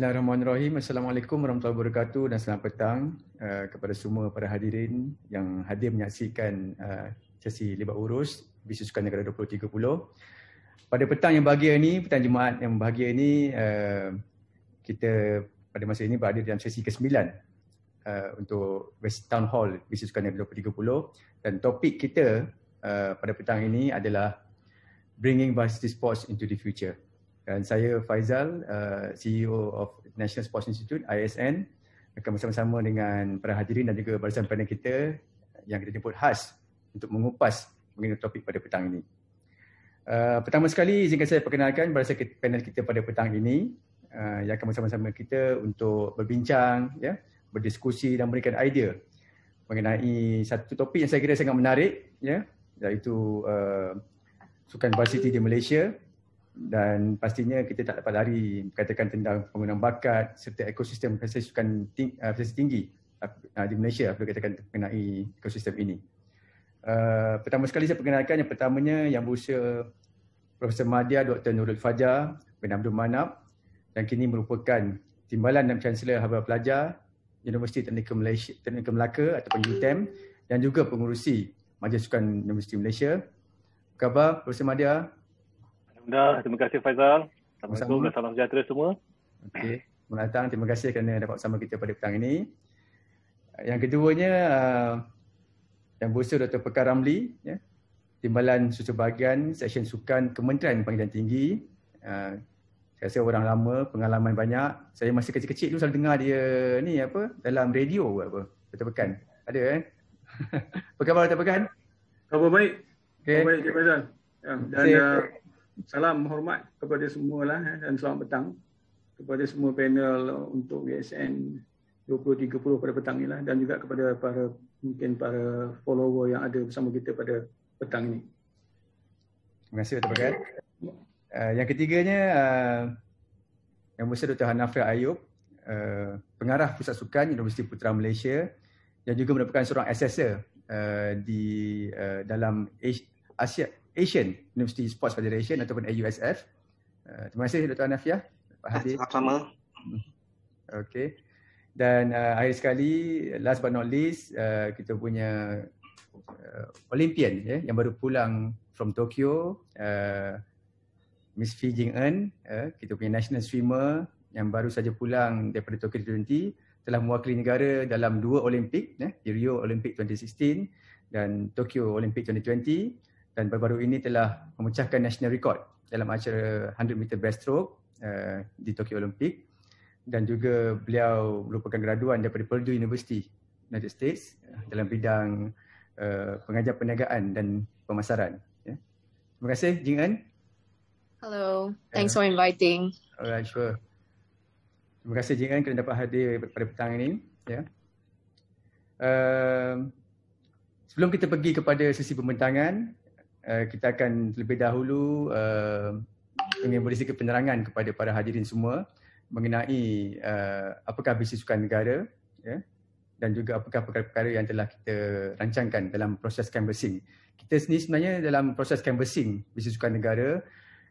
Bismillahirrahmanirrahim. Assalamualaikum warahmatullahi wabarakatuh dan selamat petang eh, kepada semua para hadirin yang hadir menyaksikan eh, sesi libat urus Bisnes Sukan Negara 2030. Pada petang yang bahagia ini, petang Jumaat yang bahagia ini, eh, kita pada masa ini berada dalam sesi ke-9 untuk West Town Hall Bisnes Sukan Negara 2030 dan topik kita pada petang ini adalah Bringing Varsity Sports into the Future dan saya Faizal, uh, eh, CEO of National Sports Institute, ISN akan bersama-sama dengan para hadirin dan juga barisan panel kita yang kita jemput khas untuk mengupas mengenai topik pada petang ini. Uh, pertama sekali, izinkan saya perkenalkan barisan panel kita pada petang ini uh, yang akan bersama-sama kita untuk berbincang, ya, berdiskusi dan memberikan idea mengenai satu topik yang saya kira sangat menarik, ya, iaitu uh, sukan varsity di Malaysia dan pastinya kita tak dapat lari berkaitan tentang pembangunan bakat serta ekosistem prestasi sukan eh, tinggi eh, di Malaysia apabila katakan mengenai ekosistem ini. Uh, pertama sekali saya perkenalkan yang pertamanya yang berusia Profesor Madia Dr. Nurul Fajar bin Abdul Manap yang kini merupakan Timbalan dan Chancellor Habar Pelajar Universiti Teknikal Malaysia Teknikal Melaka ataupun UTM e dan juga pengurusi Majlis Sukan Universiti Malaysia. Apa khabar Profesor Madia? Alhamdulillah. Terima kasih Faizal. Assalamualaikum dan salam sejahtera semua. Okey. Selamat datang. Terima kasih kerana dapat bersama kita pada petang ini. Yang keduanya, uh, yang bursa Dr. Pekar Ramli, ya, Timbalan Susu Bahagian, Seksyen Sukan Kementerian Panggilan Tinggi. Uh, saya rasa orang lama, pengalaman banyak. Saya masih kecil-kecil dulu selalu dengar dia ni apa, dalam radio ke apa. Dr. Pekan. Ada kan? Eh? apa khabar Dr. Pekan? Khabar baik. Okay. Khabar baik, Cik Faizal. Ya, dan, uh, salam hormat kepada semua lah eh, dan selamat petang kepada semua panel untuk WSN e 2030 pada petang ini lah dan juga kepada para mungkin para follower yang ada bersama kita pada petang ini. Terima kasih Dr. Bagat. Uh, eh, yang ketiganya uh, yang Musa Dr. Hanafi Ayub uh, pengarah pusat sukan Universiti Putra Malaysia yang juga merupakan seorang assessor uh, di uh, dalam Asia, Asian University Sports Federation ataupun AUSF. Uh, terima kasih Dr. Anafiah. Pak Hadi. Sama-sama. Hmm. Okay. Dan uh, akhir sekali, last but not least, uh, kita punya uh, Olympian ya, yeah, yang baru pulang from Tokyo, uh, Miss Fiji Eun, uh, kita punya national swimmer yang baru saja pulang daripada Tokyo 2020 telah mewakili negara dalam dua Olimpik, yeah, Rio Olympic 2016 dan Tokyo Olympic 2020 dan baru-baru ini telah memecahkan national record dalam acara 100 meter breaststroke uh, di Tokyo Olympic dan juga beliau merupakan graduan daripada Purdue University United States eh, dalam bidang uh, pengajar perniagaan dan pemasaran. Yeah. Terima kasih Jingan. Hello, thanks for inviting. Uh, alright, sure. Terima kasih Jingan kerana dapat hadir pada petang ini. Yeah. Ya. Uh, sebelum kita pergi kepada sesi pembentangan, Eh, kita akan lebih dahulu uh, eh, ingin beri sedikit penerangan kepada para hadirin semua mengenai uh, apakah bisnes sukan negara ya, dan juga apakah perkara-perkara yang telah kita rancangkan dalam proses canvassing. Kita sendiri sebenarnya dalam proses canvassing bisnes sukan negara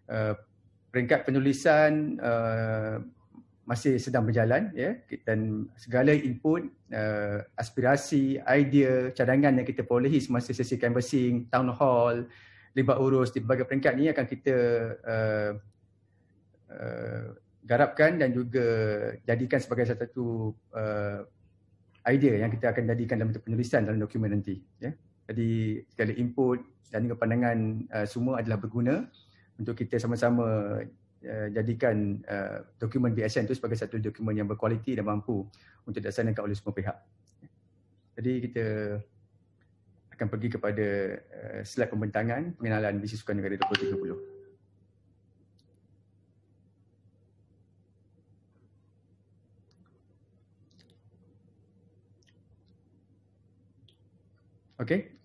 uh, peringkat penulisan uh, masih sedang berjalan ya yeah, dan segala input uh, aspirasi idea cadangan yang kita perolehi semasa sesi canvassing town hall libat urus di berbagai peringkat ni akan kita uh, uh, garapkan dan juga jadikan sebagai satu uh, idea yang kita akan jadikan dalam bentuk penulisan dalam dokumen nanti ya yeah. jadi segala input dan juga pandangan uh, semua adalah berguna untuk kita sama-sama Eh, jadikan uh, dokumen BSN itu sebagai satu dokumen yang berkualiti dan mampu untuk dilaksanakan oleh semua pihak. Jadi kita akan pergi kepada uh, slide pembentangan pengenalan misi sukan negara 2030. Okay,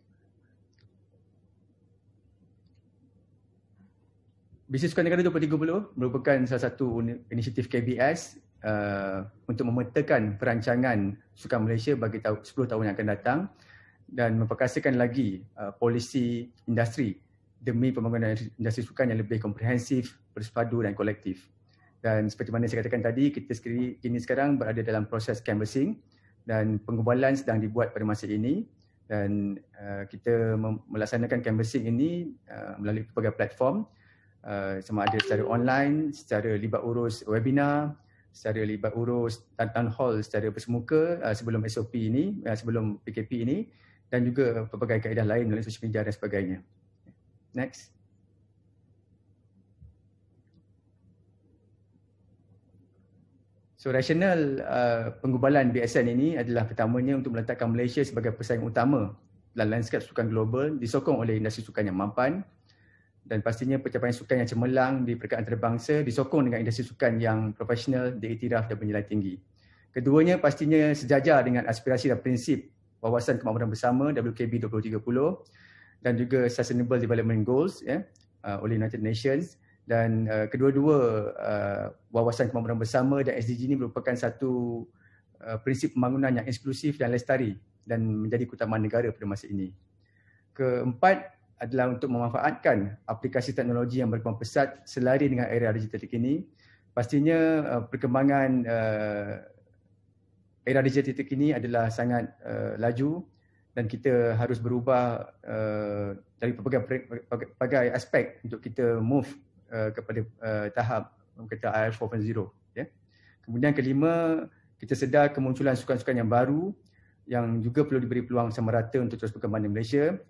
Bisnes Sukan Negara 2030 merupakan salah satu inisiatif KBS uh, untuk memetakan perancangan Sukan Malaysia bagi tahun, 10 tahun yang akan datang dan memperkasakan lagi uh, polisi industri demi pembangunan industri sukan yang lebih komprehensif, bersepadu dan kolektif. Dan seperti mana saya katakan tadi, kita sekiri, kini sekarang berada dalam proses canvassing dan pengubalan sedang dibuat pada masa ini dan uh, kita melaksanakan canvassing ini uh, melalui pelbagai platform Eh, sama ada secara online, secara libat urus webinar, secara libat urus town hall secara bersemuka uh, sebelum SOP ini, uh, sebelum PKP ini dan juga pelbagai kaedah lain melalui social media dan sebagainya. Next. So rasional uh, penggubalan BSN ini adalah pertamanya untuk meletakkan Malaysia sebagai pesaing utama dalam landscape sukan global disokong oleh industri sukan yang mampan dan pastinya pencapaian sukan yang cemerlang di peringkat antarabangsa disokong dengan industri sukan yang profesional, diiktiraf dan bernilai tinggi. Keduanya pastinya sejajar dengan aspirasi dan prinsip wawasan kemakmuran bersama WKB 2030 dan juga Sustainable Development Goals ya, uh, oleh United Nations dan uh, kedua-dua uh, wawasan kemakmuran bersama dan SDG ini merupakan satu uh, prinsip pembangunan yang eksklusif dan lestari dan menjadi keutamaan negara pada masa ini. Keempat, adalah untuk memanfaatkan aplikasi teknologi yang berkembang pesat selari dengan era digital terkini. Pastinya uh, perkembangan uh, era digital terkini adalah sangat uh, laju dan kita harus berubah dari pelbagai, pelbagai aspek untuk kita move kepada tahap kita AI 4.0. Kemudian kelima, kita sedar kemunculan sukan-sukan yang baru yang juga perlu diberi peluang sama rata untuk terus berkembang di Malaysia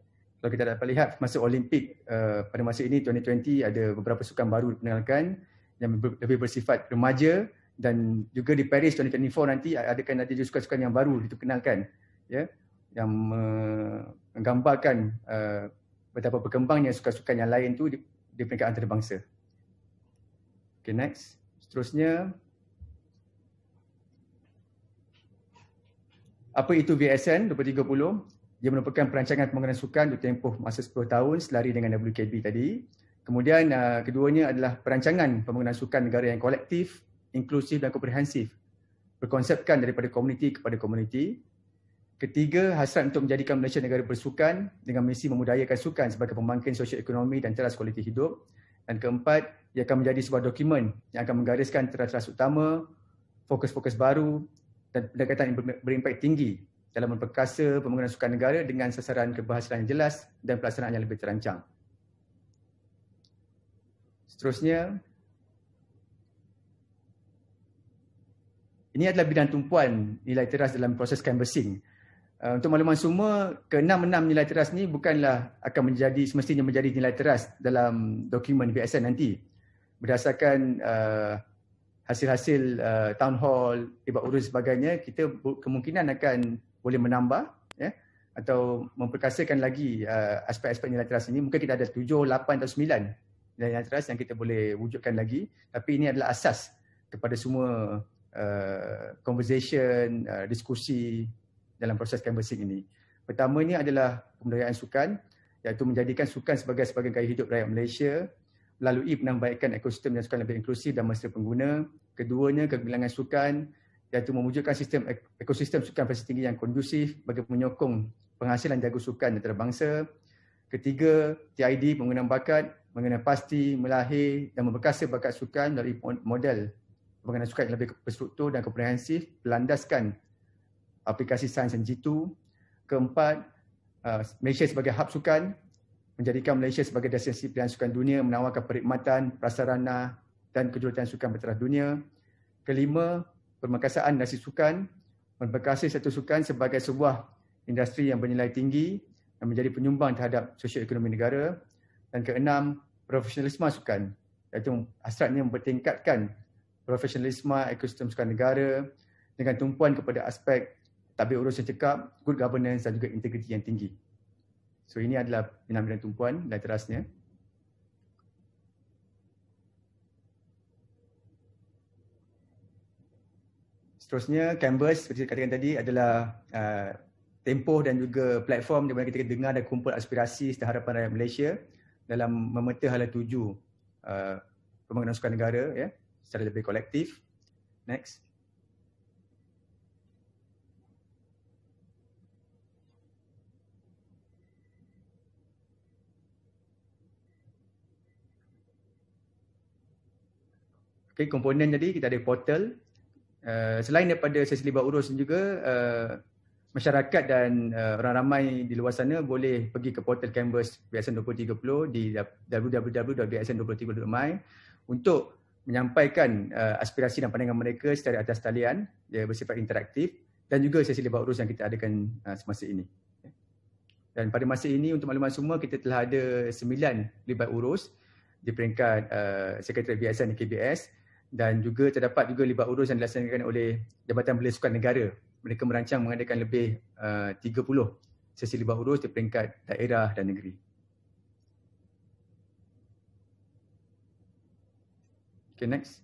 kalau kita dapat lihat masa Olimpik uh, pada masa ini 2020 ada beberapa sukan baru diperkenalkan yang lebih bersifat remaja dan juga di Paris 2024 nanti adakan ada juga sukan-sukan yang baru diperkenalkan ya yang menggambarkan uh, betapa berkembangnya sukan-sukan yang lain tu di, peringkat antarabangsa. Okay next. Seterusnya apa itu VSN 2030? Ia merupakan perancangan pembangunan sukan untuk tempoh masa 10 tahun selari dengan WKB tadi. Kemudian uh, keduanya adalah perancangan pembangunan sukan negara yang kolektif, inklusif dan komprehensif. Berkonsepkan daripada komuniti kepada komuniti. Ketiga, hasrat untuk menjadikan Malaysia negara bersukan dengan misi memudayakan sukan sebagai pembangkit sosioekonomi dan teras kualiti hidup. Dan keempat, ia akan menjadi sebuah dokumen yang akan menggariskan teras-teras utama, fokus-fokus baru dan pendekatan yang berimpak tinggi dalam memperkasa pembangunan sukan negara dengan sasaran keberhasilan yang jelas dan pelaksanaan yang lebih terancang. Seterusnya, ini adalah bidang tumpuan nilai teras dalam proses canvassing. Uh, untuk makluman semua, keenam-enam nilai teras ni bukanlah akan menjadi semestinya menjadi nilai teras dalam dokumen BSN nanti. Berdasarkan uh, hasil-hasil uh, town hall, ibadah urus sebagainya, kita kemungkinan akan boleh menambah ya atau memperkasakan lagi uh, aspek-aspek nilai teras ini mungkin kita ada tujuh, lapan atau sembilan nilai teras yang kita boleh wujudkan lagi tapi ini adalah asas kepada semua uh, conversation uh, diskusi dalam proses canvassing ini pertama ini adalah pemberdayaan sukan iaitu menjadikan sukan sebagai sebagai gaya hidup rakyat Malaysia melalui penambahbaikan ekosistem yang sukan lebih inklusif dan mesra pengguna keduanya kegilangan sukan iaitu memujukkan sistem ekosistem sukan prestasi tinggi yang kondusif bagi menyokong penghasilan jago sukan antarabangsa. Ketiga, TID mengenal bakat, mengenal pasti, melahir dan memperkasa bakat sukan dari model mengenai sukan yang lebih berstruktur dan komprehensif berlandaskan aplikasi sains yang jitu. Keempat, uh, Malaysia sebagai hub sukan menjadikan Malaysia sebagai destinasi pilihan sukan dunia menawarkan perkhidmatan, prasarana dan kejuruteraan sukan bertaraf dunia. Kelima, pemerkasaan nasi sukan, memperkasa satu sukan sebagai sebuah industri yang bernilai tinggi dan menjadi penyumbang terhadap ekonomi negara. Dan keenam, profesionalisme sukan, iaitu hasratnya mempertingkatkan profesionalisme ekosistem sukan negara dengan tumpuan kepada aspek tabir urus yang cekap, good governance dan juga integriti yang tinggi. So ini adalah penampilan tumpuan dan terasnya. Seterusnya, canvas seperti saya katakan tadi adalah uh, tempoh dan juga platform di mana kita dengar dan kumpul aspirasi serta harapan rakyat Malaysia dalam memeta hala tuju uh, pembangunan sukan negara ya, secara lebih kolektif. Next. Okay, komponen jadi kita ada portal Eh, selain daripada sesi libat urus juga uh, masyarakat dan uh, eh, orang ramai di luar sana boleh pergi ke portal Canvas BSN 2030 di www.bsn2030.my untuk menyampaikan uh, aspirasi dan pandangan mereka secara atas talian dia bersifat interaktif dan juga sesi libat urus yang kita adakan uh, semasa ini. Dan pada masa ini untuk maklumat semua kita telah ada sembilan libat urus di peringkat uh, Sekretariat BSN KBS dan juga terdapat juga libat urus yang dilaksanakan oleh Jabatan Belia Sukan Negara. Mereka merancang mengadakan lebih eh, uh, 30 sesi libat urus di peringkat daerah dan negeri. Okay, next.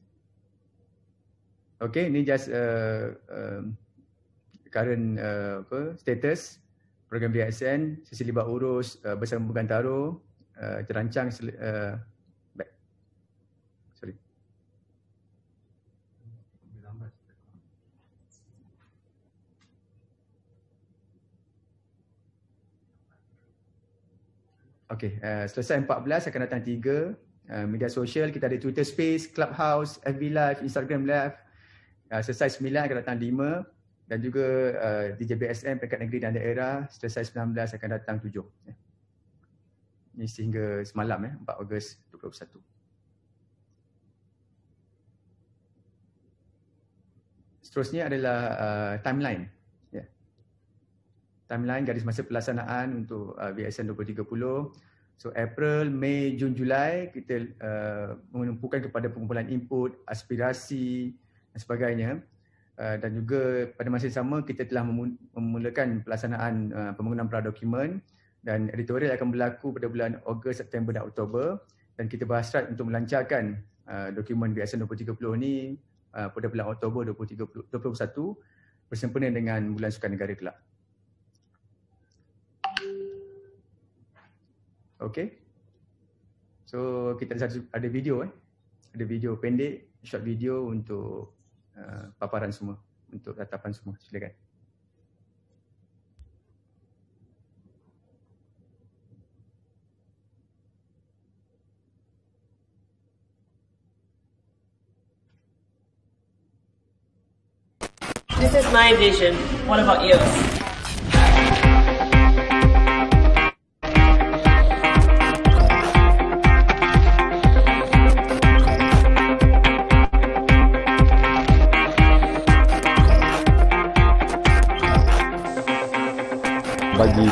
Okay, ini just uh, uh, current uh, apa, status program BSN, sesi libat urus uh, bersama Pegantaro, uh, terancang uh, Okay, uh, eh, selesai 14 akan datang tiga uh, media sosial. Kita ada Twitter Space, Clubhouse, FB Live, Instagram Live. Uh, selesai 9 akan datang lima dan juga uh, JBSM peringkat negeri dan daerah. Selesai 19 akan datang tujuh. Yeah. Ini sehingga semalam eh, 4 Ogos 2021. Seterusnya adalah uh, timeline timeline garis masa pelaksanaan untuk uh, VSN 2030. So April, Mei, Jun, Julai kita uh, menumpukan kepada pengumpulan input, aspirasi dan sebagainya. Uh, dan juga pada masa yang sama kita telah memulakan pelaksanaan uh, pembangunan pra-dokumen dan editorial akan berlaku pada bulan Ogos, September dan Oktober dan kita berhasrat untuk melancarkan uh, dokumen BSN 2030 ni uh, pada bulan Oktober 2021 bersempena dengan bulan Sukan Negara kelak. Okay. So kita ada, ada video eh. Ada video pendek, short video untuk uh, paparan semua, untuk tatapan semua. Silakan. This is my vision. What about yours?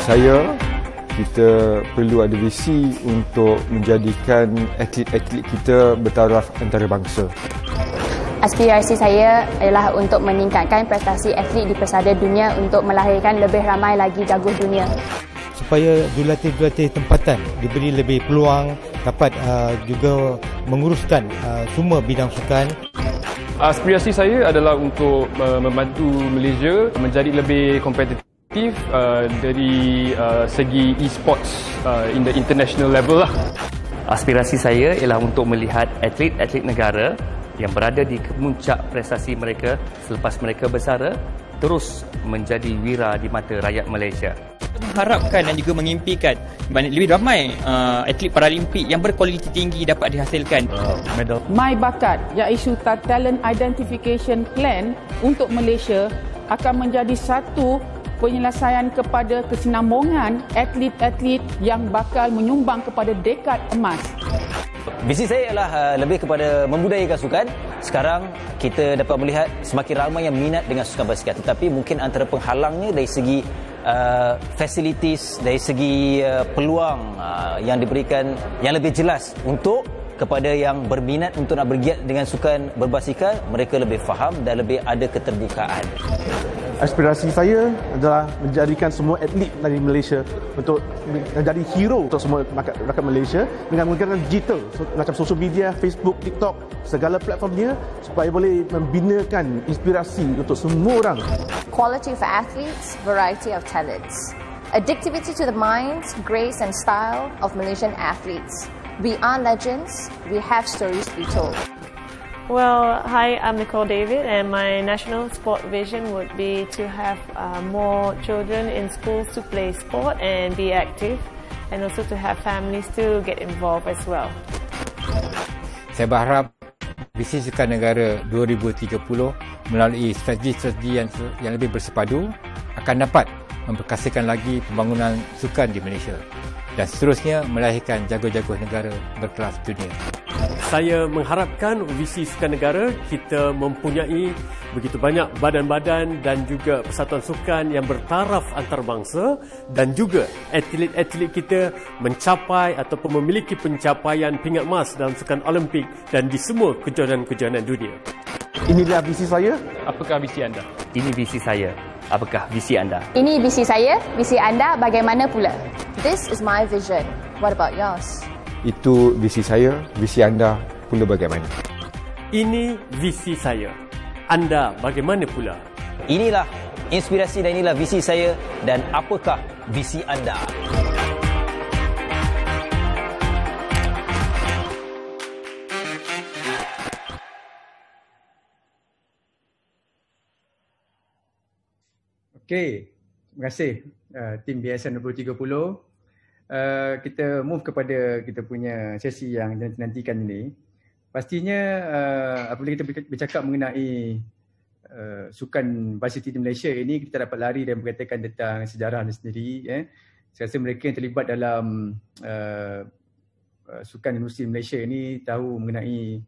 saya kita perlu ada visi untuk menjadikan atlet-atlet kita bertaraf antarabangsa. Aspirasi saya ialah untuk meningkatkan prestasi atlet di persada dunia untuk melahirkan lebih ramai lagi jago dunia. Supaya dilatih-dilatih tempatan diberi lebih peluang dapat uh, juga menguruskan uh, semua bidang sukan. Aspirasi saya adalah untuk uh, membantu Malaysia menjadi lebih kompetitif aktif uh, dari uh, segi e-sports uh, in the international level lah. Aspirasi saya ialah untuk melihat atlet-atlet negara yang berada di kemuncak prestasi mereka selepas mereka bersara terus menjadi wira di mata rakyat Malaysia. Mengharapkan dan juga mengimpikan banyak lebih ramai uh, atlet paralimpik yang berkualiti tinggi dapat dihasilkan uh, medal. My Bakat iaitu Talent Identification Plan untuk Malaysia akan menjadi satu penyelesaian kepada kesinambungan atlet-atlet yang bakal menyumbang kepada dekad emas. Visi saya ialah uh, lebih kepada membudayakan sukan. Sekarang kita dapat melihat semakin ramai yang minat dengan sukan basikal. Tetapi mungkin antara penghalangnya dari segi uh, facilities, dari segi uh, peluang uh, yang diberikan yang lebih jelas untuk kepada yang berminat untuk nak bergiat dengan sukan berbasikal, mereka lebih faham dan lebih ada keterbukaan. Aspirasi saya adalah menjadikan semua atlet dari Malaysia untuk menjadi hero untuk semua rakyat Malaysia dengan menggunakan digital macam social media, Facebook, TikTok, segala platformnya supaya boleh membinakan inspirasi untuk semua orang. Quality for athletes, variety of talents. Addictivity to the minds, grace and style of Malaysian athletes. We are legends, we have stories to be told. Well, hi, I'm Nicole David, and my national sport vision would be to have uh, more children in schools to play sport and be active, and also to have families to get involved as well. Saya berharap bisniskan negara 2030 melalui strategi-strategi yang, yang lebih bersepadu akan dapat memperkasakan lagi pembangunan sukan di Malaysia. dan seterusnya melahirkan jago-jago negara berkelas dunia. Saya mengharapkan visi sukan negara kita mempunyai begitu banyak badan-badan dan juga persatuan sukan yang bertaraf antarabangsa dan juga atlet-atlet kita mencapai ataupun memiliki pencapaian pingat emas dalam sukan Olimpik dan di semua kejohanan-kejohanan dunia. Inilah visi saya. Apakah visi anda? Ini visi saya apakah visi anda? Ini visi saya, visi anda bagaimana pula? This is my vision. What about yours? Itu visi saya, visi anda pula bagaimana? Ini visi saya. Anda bagaimana pula? Inilah inspirasi dan inilah visi saya dan apakah visi anda? Okay, terima kasih uh, tim BSN 2030. Uh, kita move kepada kita punya sesi yang nantikan ini. Pastinya uh, apabila kita bercakap mengenai Uh, sukan varsity di Malaysia ini kita dapat lari dan berkaitkan tentang sejarah ini sendiri. Eh. Saya rasa mereka yang terlibat dalam uh, uh, sukan universiti Malaysia ini tahu mengenai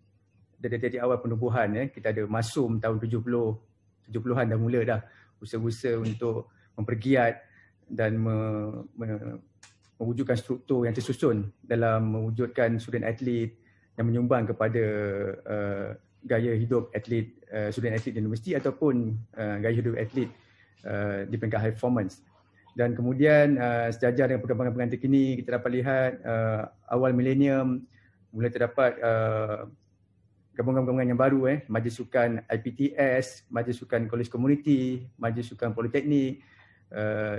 dari, dari awal penubuhan. Eh. Kita ada masum tahun 70, 70-an dah mula dah. Busa-busa untuk mempergiat dan me, me, mewujudkan struktur yang tersusun dalam mewujudkan student atlet yang menyumbang kepada uh, gaya hidup atlet uh, student atlet di universiti ataupun uh, gaya hidup atlet uh, di peringkat high performance dan kemudian uh, sejajar dengan perkembangan-perkembangan terkini kita dapat lihat uh, awal milenium mula terdapat uh, gabungan-gabungan yang baru eh majlis sukan IPTS majlis sukan kolej komuniti majlis sukan politeknik uh,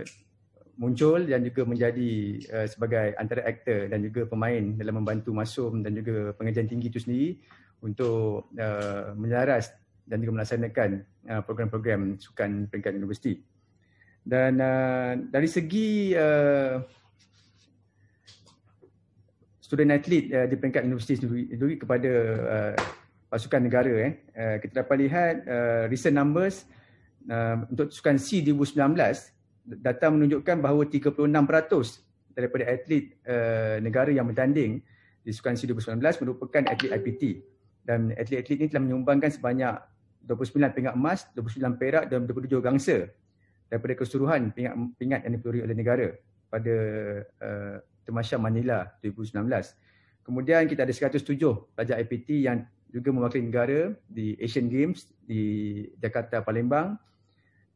muncul dan juga menjadi uh, sebagai antara aktor dan juga pemain dalam membantu masum dan juga pengajian tinggi itu sendiri untuk uh, eh, menyelaras dan juga melaksanakan uh, program-program sukan peringkat universiti dan uh, dari segi uh, student athlete uh, di peringkat universiti sendiri kepada pasukan negara eh. Uh, kita dapat lihat uh, recent numbers uh, untuk pasukan C 2019 data menunjukkan bahawa 36% daripada atlet uh, negara yang bertanding di pasukan C 2019 merupakan atlet IPT dan atlet-atlet ini telah menyumbangkan sebanyak 29 pingat emas, 29 perak dan 27 gangsa daripada keseluruhan pingat-pingat yang diperoleh oleh negara pada uh, Temasya Manila 2019. Kemudian kita ada 107 pelajar IPT yang juga mewakili negara di Asian Games di Jakarta Palembang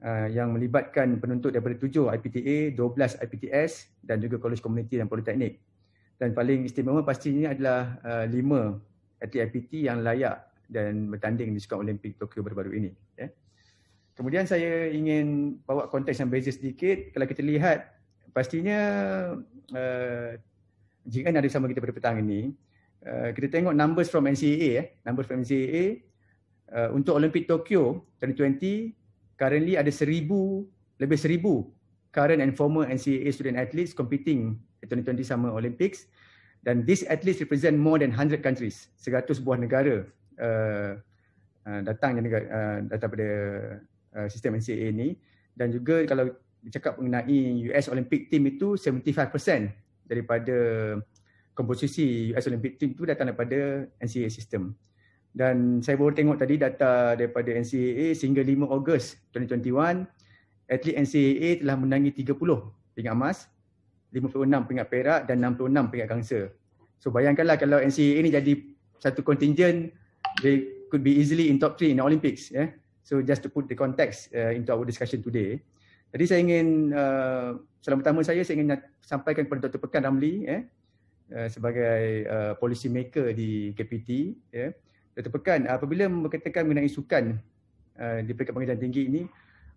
uh, yang melibatkan penuntut daripada 7 IPTA, 12 IPTS dan juga college community dan politeknik. Dan paling istimewa pastinya adalah 5 uh, atlet IPT yang layak dan bertanding di sukan Olimpik Tokyo baru-baru ini. Ya. Kemudian saya ingin bawa konteks yang beza sedikit. Kalau kita lihat, pastinya uh, jika ada sama kita pada petang ini, Eh, kita tengok numbers from NCAA eh numbers from NCAA uh, eh, untuk Olympic Tokyo 2020 currently ada 1000 lebih 1000 current and former NCAA student athletes competing at 2020 Summer Olympics dan these athletes represent more than 100 countries 100 buah negara uh, eh, uh, datang yang uh, datang pada uh, sistem NCAA ni dan juga kalau bercakap mengenai US Olympic team itu 75% daripada komposisi US Olympic Team tu datang daripada NCAA system. Dan saya baru tengok tadi data daripada NCAA sehingga 5 Ogos 2021 atlet NCAA telah menangi 30 peringkat emas, 56 peringkat perak dan 66 peringkat gangsa. So bayangkanlah kalau NCAA ni jadi satu contingent they could be easily in top 3 in the Olympics Yeah? So just to put the context uh, into our discussion today. Jadi saya ingin uh, salam pertama saya saya ingin sampaikan kepada Dr. Pekan Ramli eh Eh, sebagai uh, policy maker di KPT ya. Yeah. Dr. Pekan, apabila berkaitan mengenai sukan uh, di peringkat pengajian tinggi ini,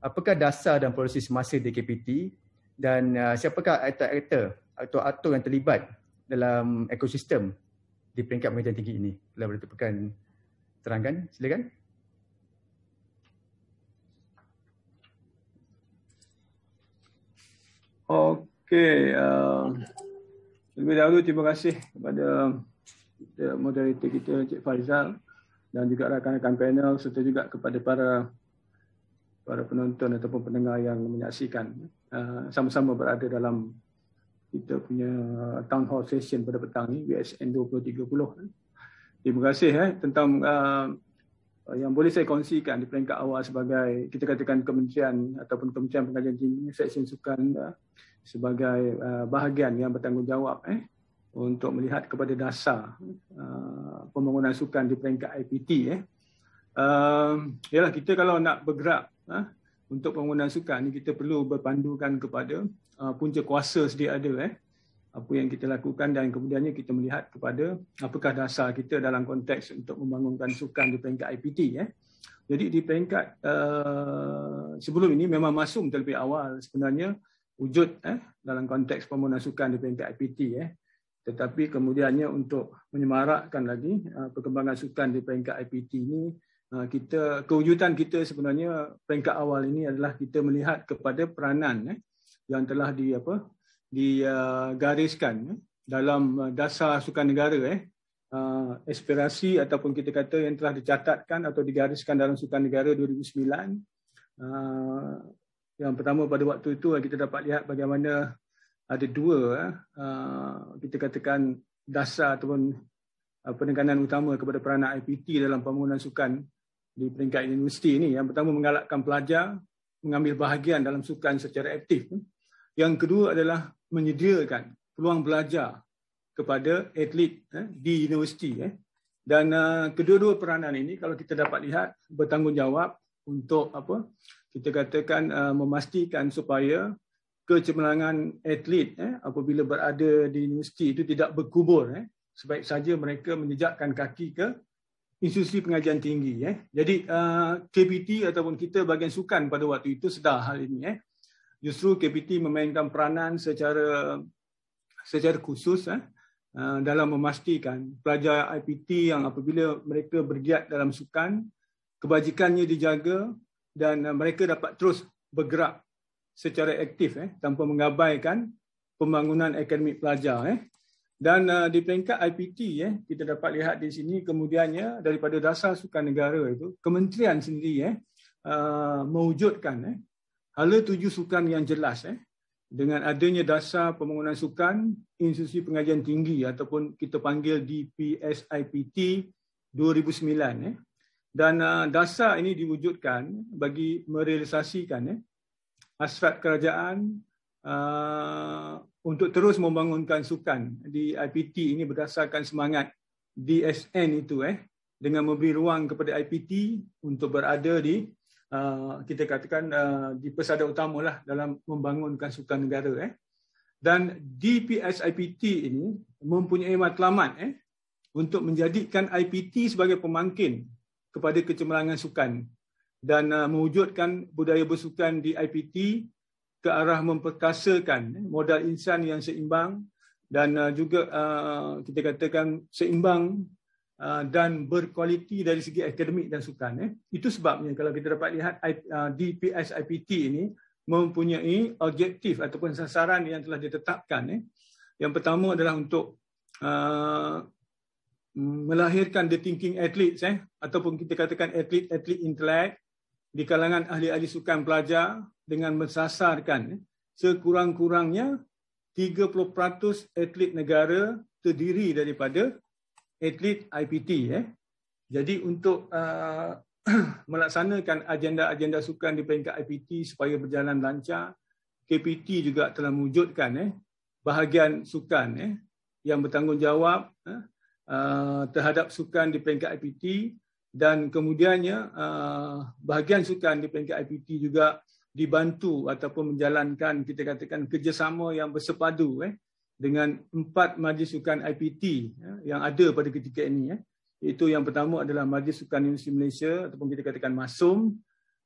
apakah dasar dan polisi semasa di KPT dan uh, siapakah aktor-aktor atau aktor yang terlibat dalam ekosistem di peringkat pengajian tinggi ini? Kalau Dr. Pekan terangkan, silakan. Okey, uh... Terlebih dahulu terima kasih kepada moderator kita Cik Farizal dan juga rakan-rakan panel serta juga kepada para para penonton ataupun pendengar yang menyaksikan ah, sama-sama berada dalam kita punya town hall session pada petang ini WSN 2030. Terima kasih eh tentang ah, Eh, yang boleh saya kongsikan di peringkat awal sebagai kita katakan kementerian ataupun kementerian pengajian tinggi seksyen sukan eh, sebagai eh, bahagian yang bertanggungjawab eh untuk melihat kepada dasar pembangunan sukan di peringkat IPT eh ialah ehm, kita kalau nak bergerak untuk pembangunan sukan ni kita perlu berpandukan kepada punca kuasa sedia ada eh apa yang kita lakukan dan kemudiannya kita melihat kepada apakah dasar kita dalam konteks untuk membangunkan sukan di peringkat IPT. Eh. Ya. Jadi di peringkat uh, sebelum ini memang masuk terlebih awal sebenarnya wujud eh, dalam konteks pembangunan sukan di peringkat IPT. Eh. Ya. Tetapi kemudiannya untuk menyemarakkan lagi uh, perkembangan sukan di peringkat IPT ini uh, kita kewujudan kita sebenarnya peringkat awal ini adalah kita melihat kepada peranan eh, yang telah di apa digariskan eh, dalam eh, dasar sukan negara eh ah, aspirasi ataupun kita kata yang telah dicatatkan atau digariskan dalam sukan negara 2009 ah, yang pertama pada waktu itu eh, kita dapat lihat bagaimana ada dua ah, kita katakan dasar ataupun penekanan utama kepada peranan IPT dalam pembangunan sukan di peringkat universiti ini. Yang pertama menggalakkan pelajar mengambil bahagian dalam sukan secara aktif. Yang kedua adalah menyediakan peluang belajar kepada atlet eh, di universiti. Eh. Dan uh, kedua-dua peranan ini kalau kita dapat lihat bertanggungjawab untuk apa kita katakan uh, memastikan supaya kecemerlangan atlet eh, apabila berada di universiti itu tidak berkubur. Eh. Sebaik saja mereka menjejakkan kaki ke institusi pengajian tinggi. Eh. Jadi uh, eh, KBT ataupun kita bagian sukan pada waktu itu sedar hal ini. Eh justru KPT memainkan peranan secara secara khusus eh, eh dalam memastikan pelajar IPT yang apabila mereka bergiat dalam sukan kebajikannya dijaga dan eh, mereka dapat terus bergerak secara aktif eh, tanpa mengabaikan pembangunan akademik pelajar. Eh. Dan uh, di peringkat IPT, eh, kita dapat lihat di sini kemudiannya daripada dasar sukan negara itu, kementerian sendiri eh, uh, mewujudkan eh, ala tuju sukan yang jelas eh dengan adanya dasar pembangunan sukan institusi pengajian tinggi ataupun kita panggil DPSIPT 2009 eh dan uh, dasar ini diwujudkan bagi merealisasikan eh hasrat kerajaan uh, untuk terus membangunkan sukan di IPT ini berdasarkan semangat DSN itu eh dengan memberi ruang kepada IPT untuk berada di uh, kita katakan uh, di pesada utamalah dalam membangunkan sukan negara eh dan DPSIPT ini mempunyai matlamat eh untuk menjadikan IPT sebagai pemangkin kepada kecemerlangan sukan dan uh, mewujudkan budaya bersukan di IPT ke arah memperkasakan eh, modal insan yang seimbang dan juga kita katakan seimbang Uh, dan berkualiti dari segi akademik dan sukan. Eh. Itu sebabnya kalau kita dapat lihat uh, DPS IPT ini mempunyai objektif ataupun sasaran yang telah ditetapkan. Eh. Yang pertama adalah untuk uh, melahirkan the thinking athletes eh, ataupun kita katakan atlet-atlet intelek di kalangan ahli-ahli sukan pelajar dengan mensasarkan eh, sekurang-kurangnya 30% atlet negara terdiri daripada atlet IPT eh. Jadi untuk uh, melaksanakan agenda-agenda sukan di peringkat IPT supaya berjalan lancar, KPT juga telah mewujudkan eh bahagian sukan eh yang bertanggungjawab eh, uh, terhadap sukan di peringkat IPT dan kemudiannya uh, bahagian sukan di peringkat IPT juga dibantu ataupun menjalankan kita katakan kerjasama yang bersepadu eh dengan empat majlis sukan IPT ya, yang ada pada ketika ini. Ya. Itu yang pertama adalah Majlis Sukan Universiti Malaysia ataupun kita katakan MASUM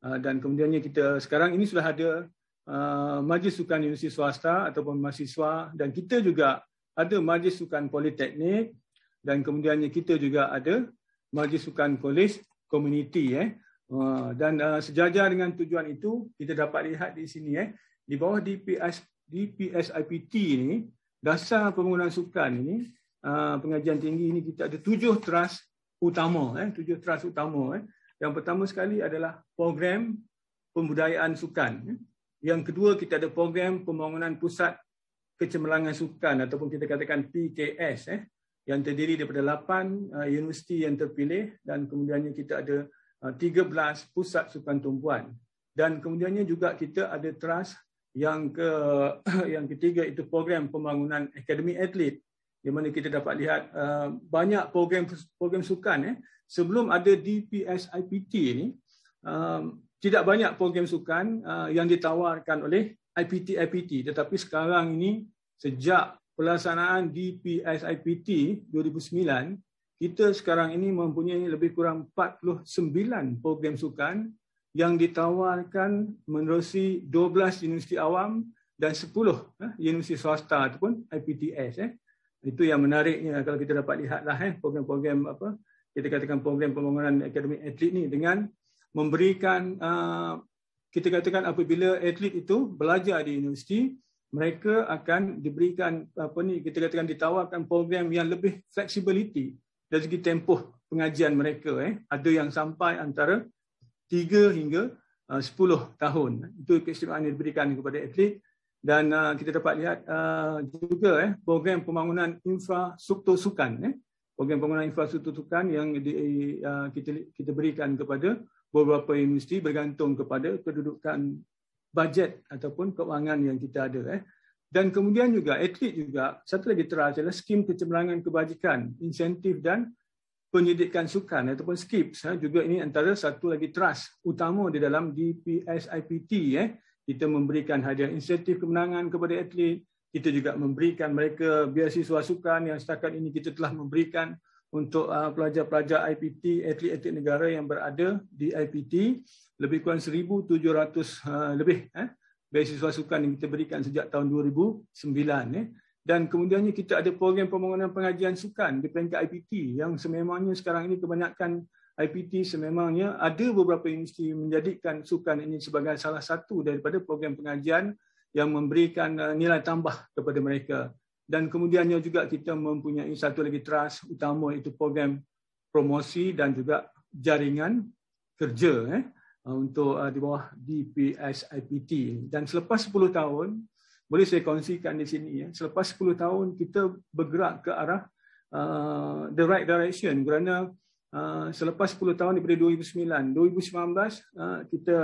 ah, dan kemudiannya kita sekarang ini sudah ada ah, Majlis Sukan Universiti Swasta ataupun mahasiswa dan kita juga ada Majlis Sukan Politeknik dan kemudiannya kita juga ada Majlis Sukan Kolej Community. Ya. Ah, dan sejajar dengan tujuan itu, kita dapat lihat di sini, di bawah DPS, DPS IPT ini, dasar pembangunan sukan ini ah, pengajian tinggi ini kita ada tujuh trust utama eh tujuh trust utama eh yang pertama sekali adalah program pembudayaan sukan eh. yang kedua kita ada program pembangunan pusat kecemerlangan sukan ataupun kita katakan PKS eh yang terdiri daripada 8 ah, universiti yang terpilih dan kemudiannya kita ada 13 ah, pusat sukan tumpuan dan kemudiannya juga kita ada trust yang ke yang ketiga itu program pembangunan akademi atlet di mana kita dapat lihat uh, banyak program program sukan eh sebelum ada DPS IPT ini um, tidak banyak program sukan uh, yang ditawarkan oleh IPT IPT tetapi sekarang ini sejak pelaksanaan DPS IPT 2009 kita sekarang ini mempunyai lebih kurang 49 program sukan yang ditawarkan menerusi 12 universiti awam dan 10 eh, universiti swasta ataupun IPTS. Eh. Itu yang menariknya kalau kita dapat lihatlah eh, program-program apa kita katakan program pembangunan akademik atlet ni dengan memberikan uh, kita katakan apabila atlet itu belajar di universiti mereka akan diberikan apa ni kita katakan ditawarkan program yang lebih flexibility dari segi tempoh pengajian mereka eh ada yang sampai antara 3 hingga uh, 10 tahun. Itu keistimewaan yang diberikan kepada atlet dan uh, kita dapat lihat uh, juga eh, program pembangunan infrastruktur sukan eh. program pembangunan infrastruktur sukan yang uh, kita kita berikan kepada beberapa industri bergantung kepada kedudukan bajet ataupun kewangan yang kita ada eh. dan kemudian juga atlet juga satu lagi teras adalah skim kecemerlangan kebajikan insentif dan penyidikan sukan ataupun skips ha, juga ini antara satu lagi trust utama di dalam DPS IPT eh. kita memberikan hadiah insentif kemenangan kepada atlet kita juga memberikan mereka beasiswa sukan yang setakat ini kita telah memberikan untuk uh, pelajar-pelajar IPT atlet-atlet negara yang berada di IPT lebih kurang 1700 uh, lebih eh, biasiswa sukan yang kita berikan sejak tahun 2009 eh. Dan kemudiannya kita ada program pembangunan pengajian sukan di peringkat IPT yang sememangnya sekarang ini kebanyakan IPT sememangnya ada beberapa universiti menjadikan sukan ini sebagai salah satu daripada program pengajian yang memberikan uh, nilai tambah kepada mereka. Dan kemudiannya juga kita mempunyai satu lagi trust utama itu program promosi dan juga jaringan kerja eh, untuk uh, di bawah DPS IPT. Dan selepas 10 tahun, boleh saya kongsikan di sini ya selepas 10 tahun kita bergerak ke arah uh, the right direction kerana uh, selepas 10 tahun daripada 2009 2019 uh, kita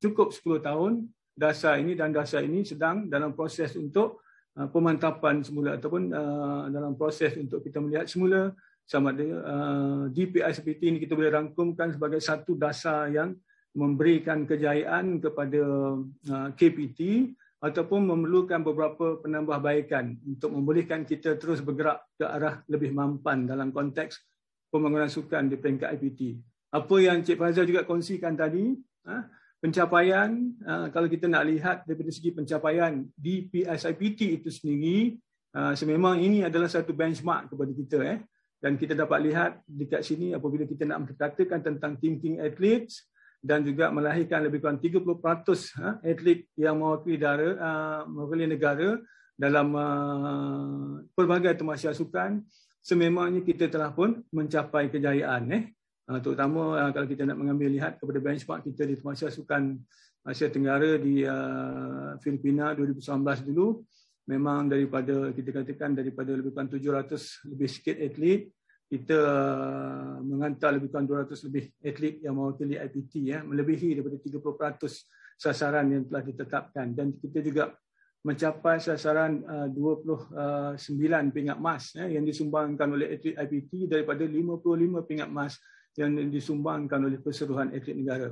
cukup 10 tahun dasar ini dan dasar ini sedang dalam proses untuk uh, pemantapan semula ataupun uh, dalam proses untuk kita melihat semula sama ada uh, DPSPT ini kita boleh rangkumkan sebagai satu dasar yang memberikan kejayaan kepada uh, KPT ataupun memerlukan beberapa penambahbaikan untuk membolehkan kita terus bergerak ke arah lebih mampan dalam konteks pembangunan sukan di peringkat IPT. Apa yang Cik Fazal juga kongsikan tadi, ha, pencapaian, ha, kalau kita nak lihat daripada segi pencapaian di PSIPT itu sendiri, ha, sememang ini adalah satu benchmark kepada kita. Eh. Dan kita dapat lihat dekat sini apabila kita nak berkatakan tentang thinking athletes, dan juga melahirkan lebih kurang 30% ha, atlet yang mewakili dara, ha, mewakili negara dalam ha, pelbagai termasuk sukan sememangnya kita telah pun mencapai kejayaan eh terutama kalau kita nak mengambil lihat kepada benchmark kita di termasuk sukan Asia Tenggara di Filipina 2019 dulu memang daripada kita katakan daripada lebih kurang 700 lebih sikit atlet kita menghantar lebih kurang 200 lebih atlet yang mewakili IPT ya melebihi daripada 30% sasaran yang telah ditetapkan dan kita juga mencapai sasaran 29 uh, pingat emas ya yang disumbangkan oleh atlet IPT daripada 55 pingat emas yang disumbangkan oleh Perseruhan Atlet Negara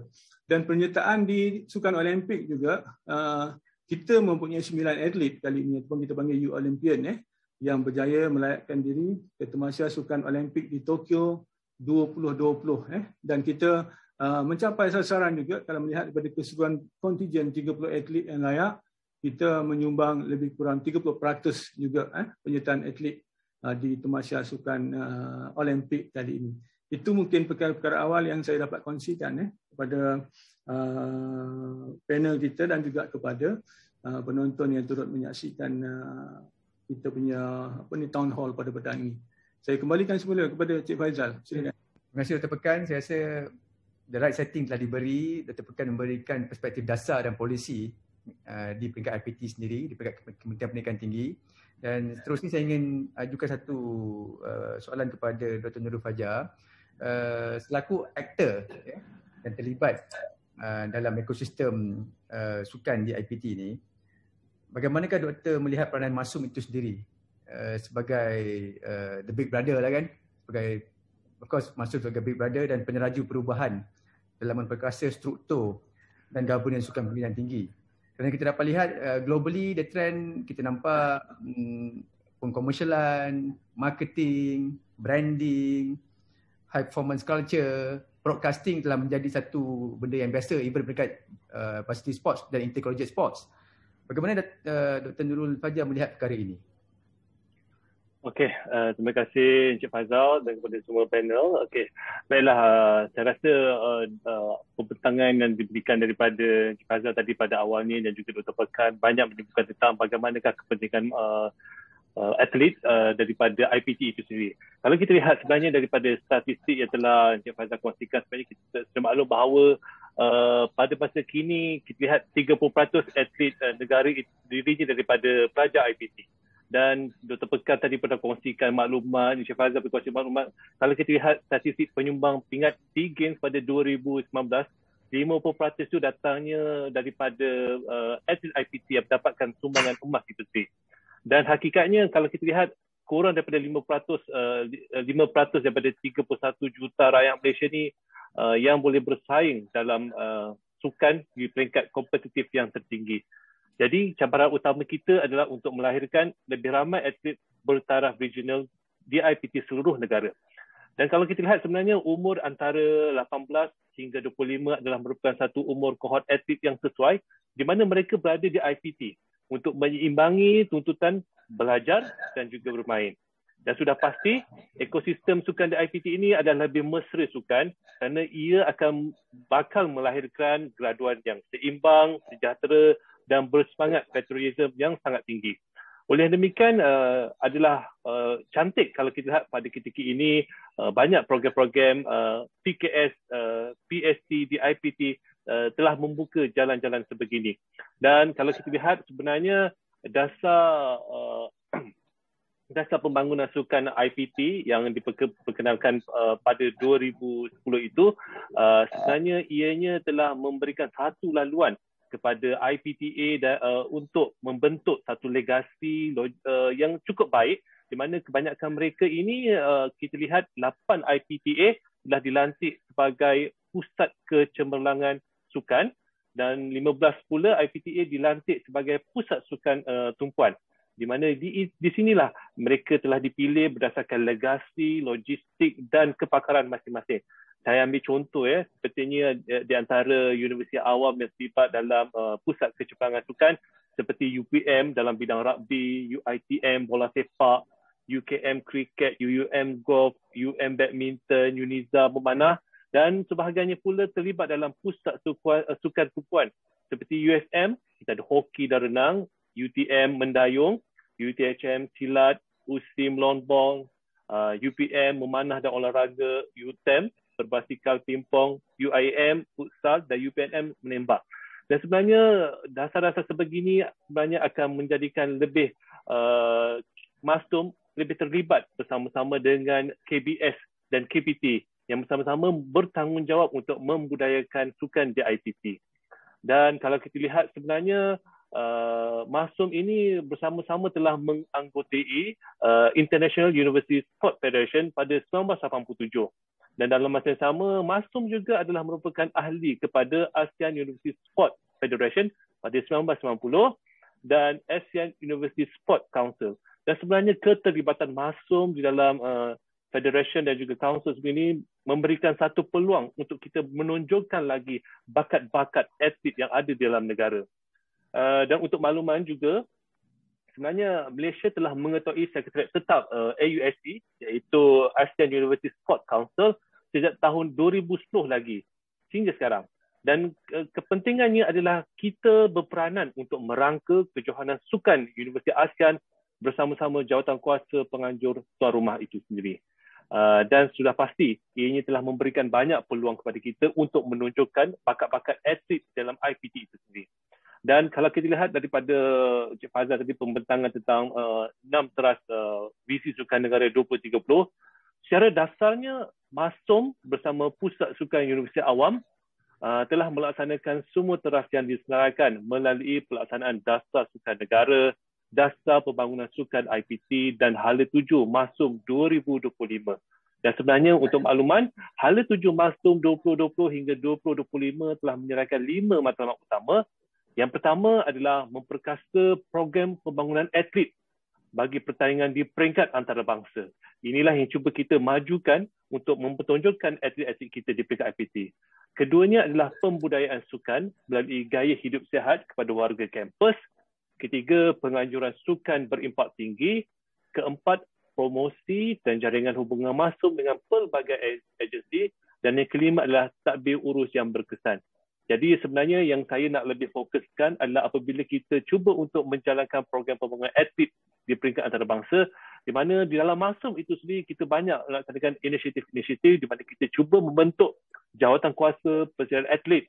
dan penyertaan di Sukan Olimpik juga uh, kita mempunyai 9 atlet kali ini ataupun kita panggil U Olympian eh ya yang berjaya melayakkan diri ke temasya sukan Olimpik di Tokyo 2020 eh dan kita uh, mencapai sasaran juga kalau melihat daripada keseluruhan kontijen 30 atlet yang layak kita menyumbang lebih kurang 30% juga eh penyertaan atlet uh, di temasya sukan uh, Olimpik kali ini. Itu mungkin perkara-perkara awal yang saya dapat kongsikan eh kepada uh, panel kita dan juga kepada uh, penonton yang turut menyaksikan uh, kita punya apa ni town hall pada petang ini. Saya kembalikan semula kepada Cik Faizal. Silakan. Terima kasih Dr. Pekan. Saya rasa the right setting telah diberi. Dr. Pekan memberikan perspektif dasar dan polisi uh, di peringkat IPT sendiri, di peringkat Kementerian Pendidikan Tinggi. Dan seterusnya saya ingin ajukan satu uh, soalan kepada Dr. Nurul Fajar. Uh, selaku aktor yeah, yang terlibat uh, dalam ekosistem uh, sukan di IPT ini, bagaimanakah doktor melihat peranan masum itu sendiri uh, sebagai uh, the big brother lah kan sebagai of course masuk sebagai big brother dan peneraju perubahan dalam memperkasa struktur dan gabungan sukan pimpinan tinggi kerana kita dapat lihat uh, globally the trend kita nampak mm, pengkomersialan, marketing, branding, high performance culture, broadcasting telah menjadi satu benda yang biasa even berdekat uh, pasti sports dan intercollegiate sports. Uh, Bagaimana uh, eh, Dr. Nurul Fajar melihat perkara ini? Okey, uh, terima kasih Encik Fazal dan kepada semua panel. Okey, baiklah, uh, saya rasa pembentangan uh, uh, yang diberikan daripada Encik Fazal tadi pada awalnya dan juga Dr. Pekan banyak menunjukkan tentang bagaimanakah kepentingan uh, uh, atlet uh, daripada IPT itu sendiri. Kalau kita lihat sebenarnya daripada statistik yang telah Encik Fazal kongsikan, sebenarnya kita sudah maklum bahawa uh, uh, pada masa kini kita lihat 30% atlet uh, negara dirinya daripada pelajar IPT dan Dr. Pekan tadi pernah kongsikan maklumat, Syed Fazal pernah kongsikan maklumat kalau kita lihat statistik penyumbang pingat SEA Games pada 2019 50% itu datangnya daripada uh, atlet IPT yang mendapatkan sumbangan emas itu sendiri dan hakikatnya kalau kita lihat kurang daripada 5% uh, 5% daripada 31 juta rakyat Malaysia ni uh, yang boleh bersaing dalam uh, sukan di peringkat kompetitif yang tertinggi. Jadi cabaran utama kita adalah untuk melahirkan lebih ramai atlet bertaraf regional di IPT seluruh negara. Dan kalau kita lihat sebenarnya umur antara 18 hingga 25 adalah merupakan satu umur kohort atlet yang sesuai di mana mereka berada di IPT untuk menyeimbangi tuntutan belajar dan juga bermain. Dan sudah pasti ekosistem sukan di IPT ini adalah lebih mesra sukan kerana ia akan bakal melahirkan graduan yang seimbang, sejahtera dan bersemangat patriotism yang sangat tinggi. Oleh demikian uh, adalah uh, cantik kalau kita lihat pada ketika ini uh, banyak program-program uh, PKS, uh, PST di IPT uh, telah membuka jalan-jalan sebegini. Dan kalau kita lihat sebenarnya dasar uh, dasar pembangunan sukan IPT yang diperkenalkan uh, pada 2010 itu uh, sebenarnya ianya telah memberikan satu laluan kepada IPTA uh, untuk membentuk satu legasi yang cukup baik di mana kebanyakan mereka ini kita lihat 8 IPTA telah dilantik sebagai pusat kecemerlangan sukan dan 15 pula IPTA dilantik sebagai pusat sukan tumpuan di mana di, di sinilah mereka telah dipilih berdasarkan legasi, logistik dan kepakaran masing-masing. Saya ambil contoh ya, sepertinya eh, di antara universiti awam yang terlibat dalam uh, pusat kecepangan sukan seperti UPM dalam bidang rugby, UITM bola sepak, UKM cricket, UUM golf, UM badminton, UNIZA memanah dan sebahagiannya pula terlibat dalam pusat sukan uh, sukan perempuan seperti USM kita ada hoki dan renang, UTM mendayung, UTHM silat, USIM longbong, UPM uh, memanah dan olahraga, UTEM berbasikal pingpong, UIM futsal dan UPNM menembak. Dan sebenarnya dasar-dasar sebegini sebenarnya akan menjadikan lebih uh, masum, lebih terlibat bersama-sama dengan KBS dan KPT yang bersama-sama bertanggungjawab untuk membudayakan sukan di ITT. Dan kalau kita lihat sebenarnya Uh, Masum ini bersama-sama telah menganggotai uh, International University Sport Federation pada 1987. Dan dalam masa yang sama, Masum juga adalah merupakan ahli kepada ASEAN University Sport Federation pada 1990 dan ASEAN University Sport Council. Dan sebenarnya keterlibatan Masum di dalam uh, Federation dan juga Council ini memberikan satu peluang untuk kita menonjolkan lagi bakat-bakat atlet yang ada di dalam negara. Uh, dan untuk makluman juga, sebenarnya Malaysia telah mengetuai sekretariat tetap uh, AUSC iaitu ASEAN University Sport Council sejak tahun 2010 lagi sehingga sekarang. Dan uh, kepentingannya adalah kita berperanan untuk merangka kejohanan sukan Universiti ASEAN bersama-sama jawatan kuasa penganjur tuan rumah itu sendiri. Uh, dan sudah pasti ianya telah memberikan banyak peluang kepada kita untuk menunjukkan bakat-bakat atlet dalam IPT itu sendiri. Dan kalau kita lihat daripada Cik Fazal tadi pembentangan tentang uh, teras uh, visi sukan negara 2030, secara dasarnya MASUM bersama Pusat Sukan Universiti Awam uh, telah melaksanakan semua teras yang diselenggarakan melalui pelaksanaan dasar sukan negara, dasar pembangunan sukan IPT dan hala tuju MASUM 2025. Dan sebenarnya untuk makluman, hala tujuh maksum 2020 hingga 2025 telah menyerahkan lima matlamat utama yang pertama adalah memperkasa program pembangunan atlet bagi pertandingan di peringkat antarabangsa. Inilah yang cuba kita majukan untuk mempertunjukkan atlet-atlet kita di peringkat IPT. Keduanya adalah pembudayaan sukan melalui gaya hidup sehat kepada warga kampus. Ketiga, penganjuran sukan berimpak tinggi. Keempat, promosi dan jaringan hubungan masuk dengan pelbagai agensi. Dan yang kelima adalah takbir urus yang berkesan. Jadi sebenarnya yang saya nak lebih fokuskan adalah apabila kita cuba untuk menjalankan program pembangunan etik di peringkat antarabangsa di mana di dalam maksum itu sendiri kita banyak melaksanakan inisiatif-inisiatif di mana kita cuba membentuk jawatan kuasa persediaan atlet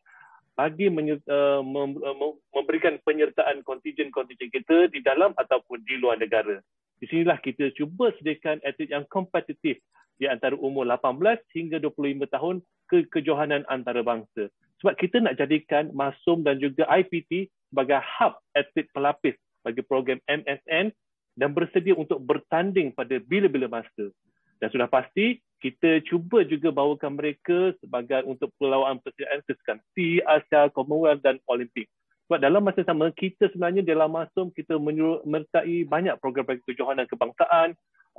bagi menyerta, eh, mem, eh, mem, memberikan penyertaan kontijen-kontijen kita di dalam ataupun di luar negara. Di sinilah kita cuba sediakan atlet yang kompetitif di antara umur 18 hingga 25 tahun ke kejohanan antarabangsa. Sebab kita nak jadikan Masum dan juga IPT sebagai hub atlet pelapis bagi program MSN dan bersedia untuk bertanding pada bila-bila masa. Dan sudah pasti, kita cuba juga bawakan mereka sebagai untuk perlawanan persediaan kesekan C, Asia, Commonwealth dan Olimpik. Sebab dalam masa yang sama, kita sebenarnya dalam masum kita menyuruh, menyertai banyak program bagi kejohanan dan kebangsaan,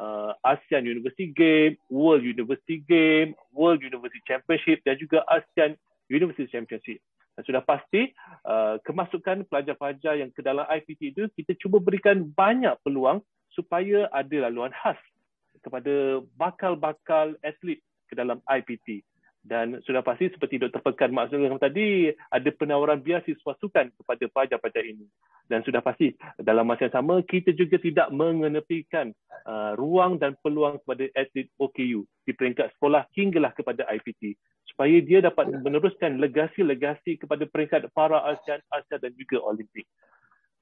uh, ASEAN University Game, World University Game, World University Championship dan juga ASEAN University Championship. Dan sudah pasti uh, kemasukan pelajar-pelajar yang ke dalam IPT itu kita cuba berikan banyak peluang supaya ada laluan khas kepada bakal-bakal atlet ke dalam IPT dan sudah pasti seperti Dr. Pekan maksudkan tadi ada penawaran biasiswa sukan kepada pelajar-pelajar ini dan sudah pasti dalam masa yang sama kita juga tidak mengenepikan uh, ruang dan peluang kepada atlet OKU di peringkat sekolah hinggalah kepada IPT supaya dia dapat ya. meneruskan legasi-legasi kepada peringkat para ASEAN, ASEAN dan juga Olimpik.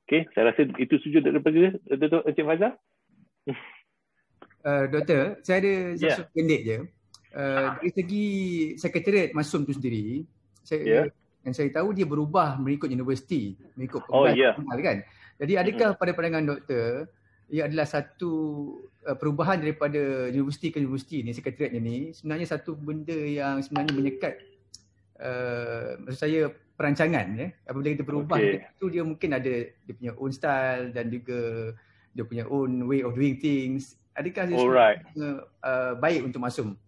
Okay, saya rasa itu setuju daripada Dr. Encik Faizal. Uh, eh, doktor, saya ada ya. sesuatu yeah. pendek je. Eh, ah. dari segi sekretariat masum tu sendiri saya yeah. yang saya tahu dia berubah mengikut universiti mengikut perubahan oh, yeah. kan jadi adakah pada pandangan doktor ia adalah satu eh, perubahan daripada universiti ke universiti ni sekretariat ni sebenarnya satu benda yang sebenarnya menyekat uh, maksud saya perancangan ya apabila kita berubah okay. tu dia mungkin ada dia punya own style dan juga dia punya own way of doing things adakah dia right. uh, baik untuk masum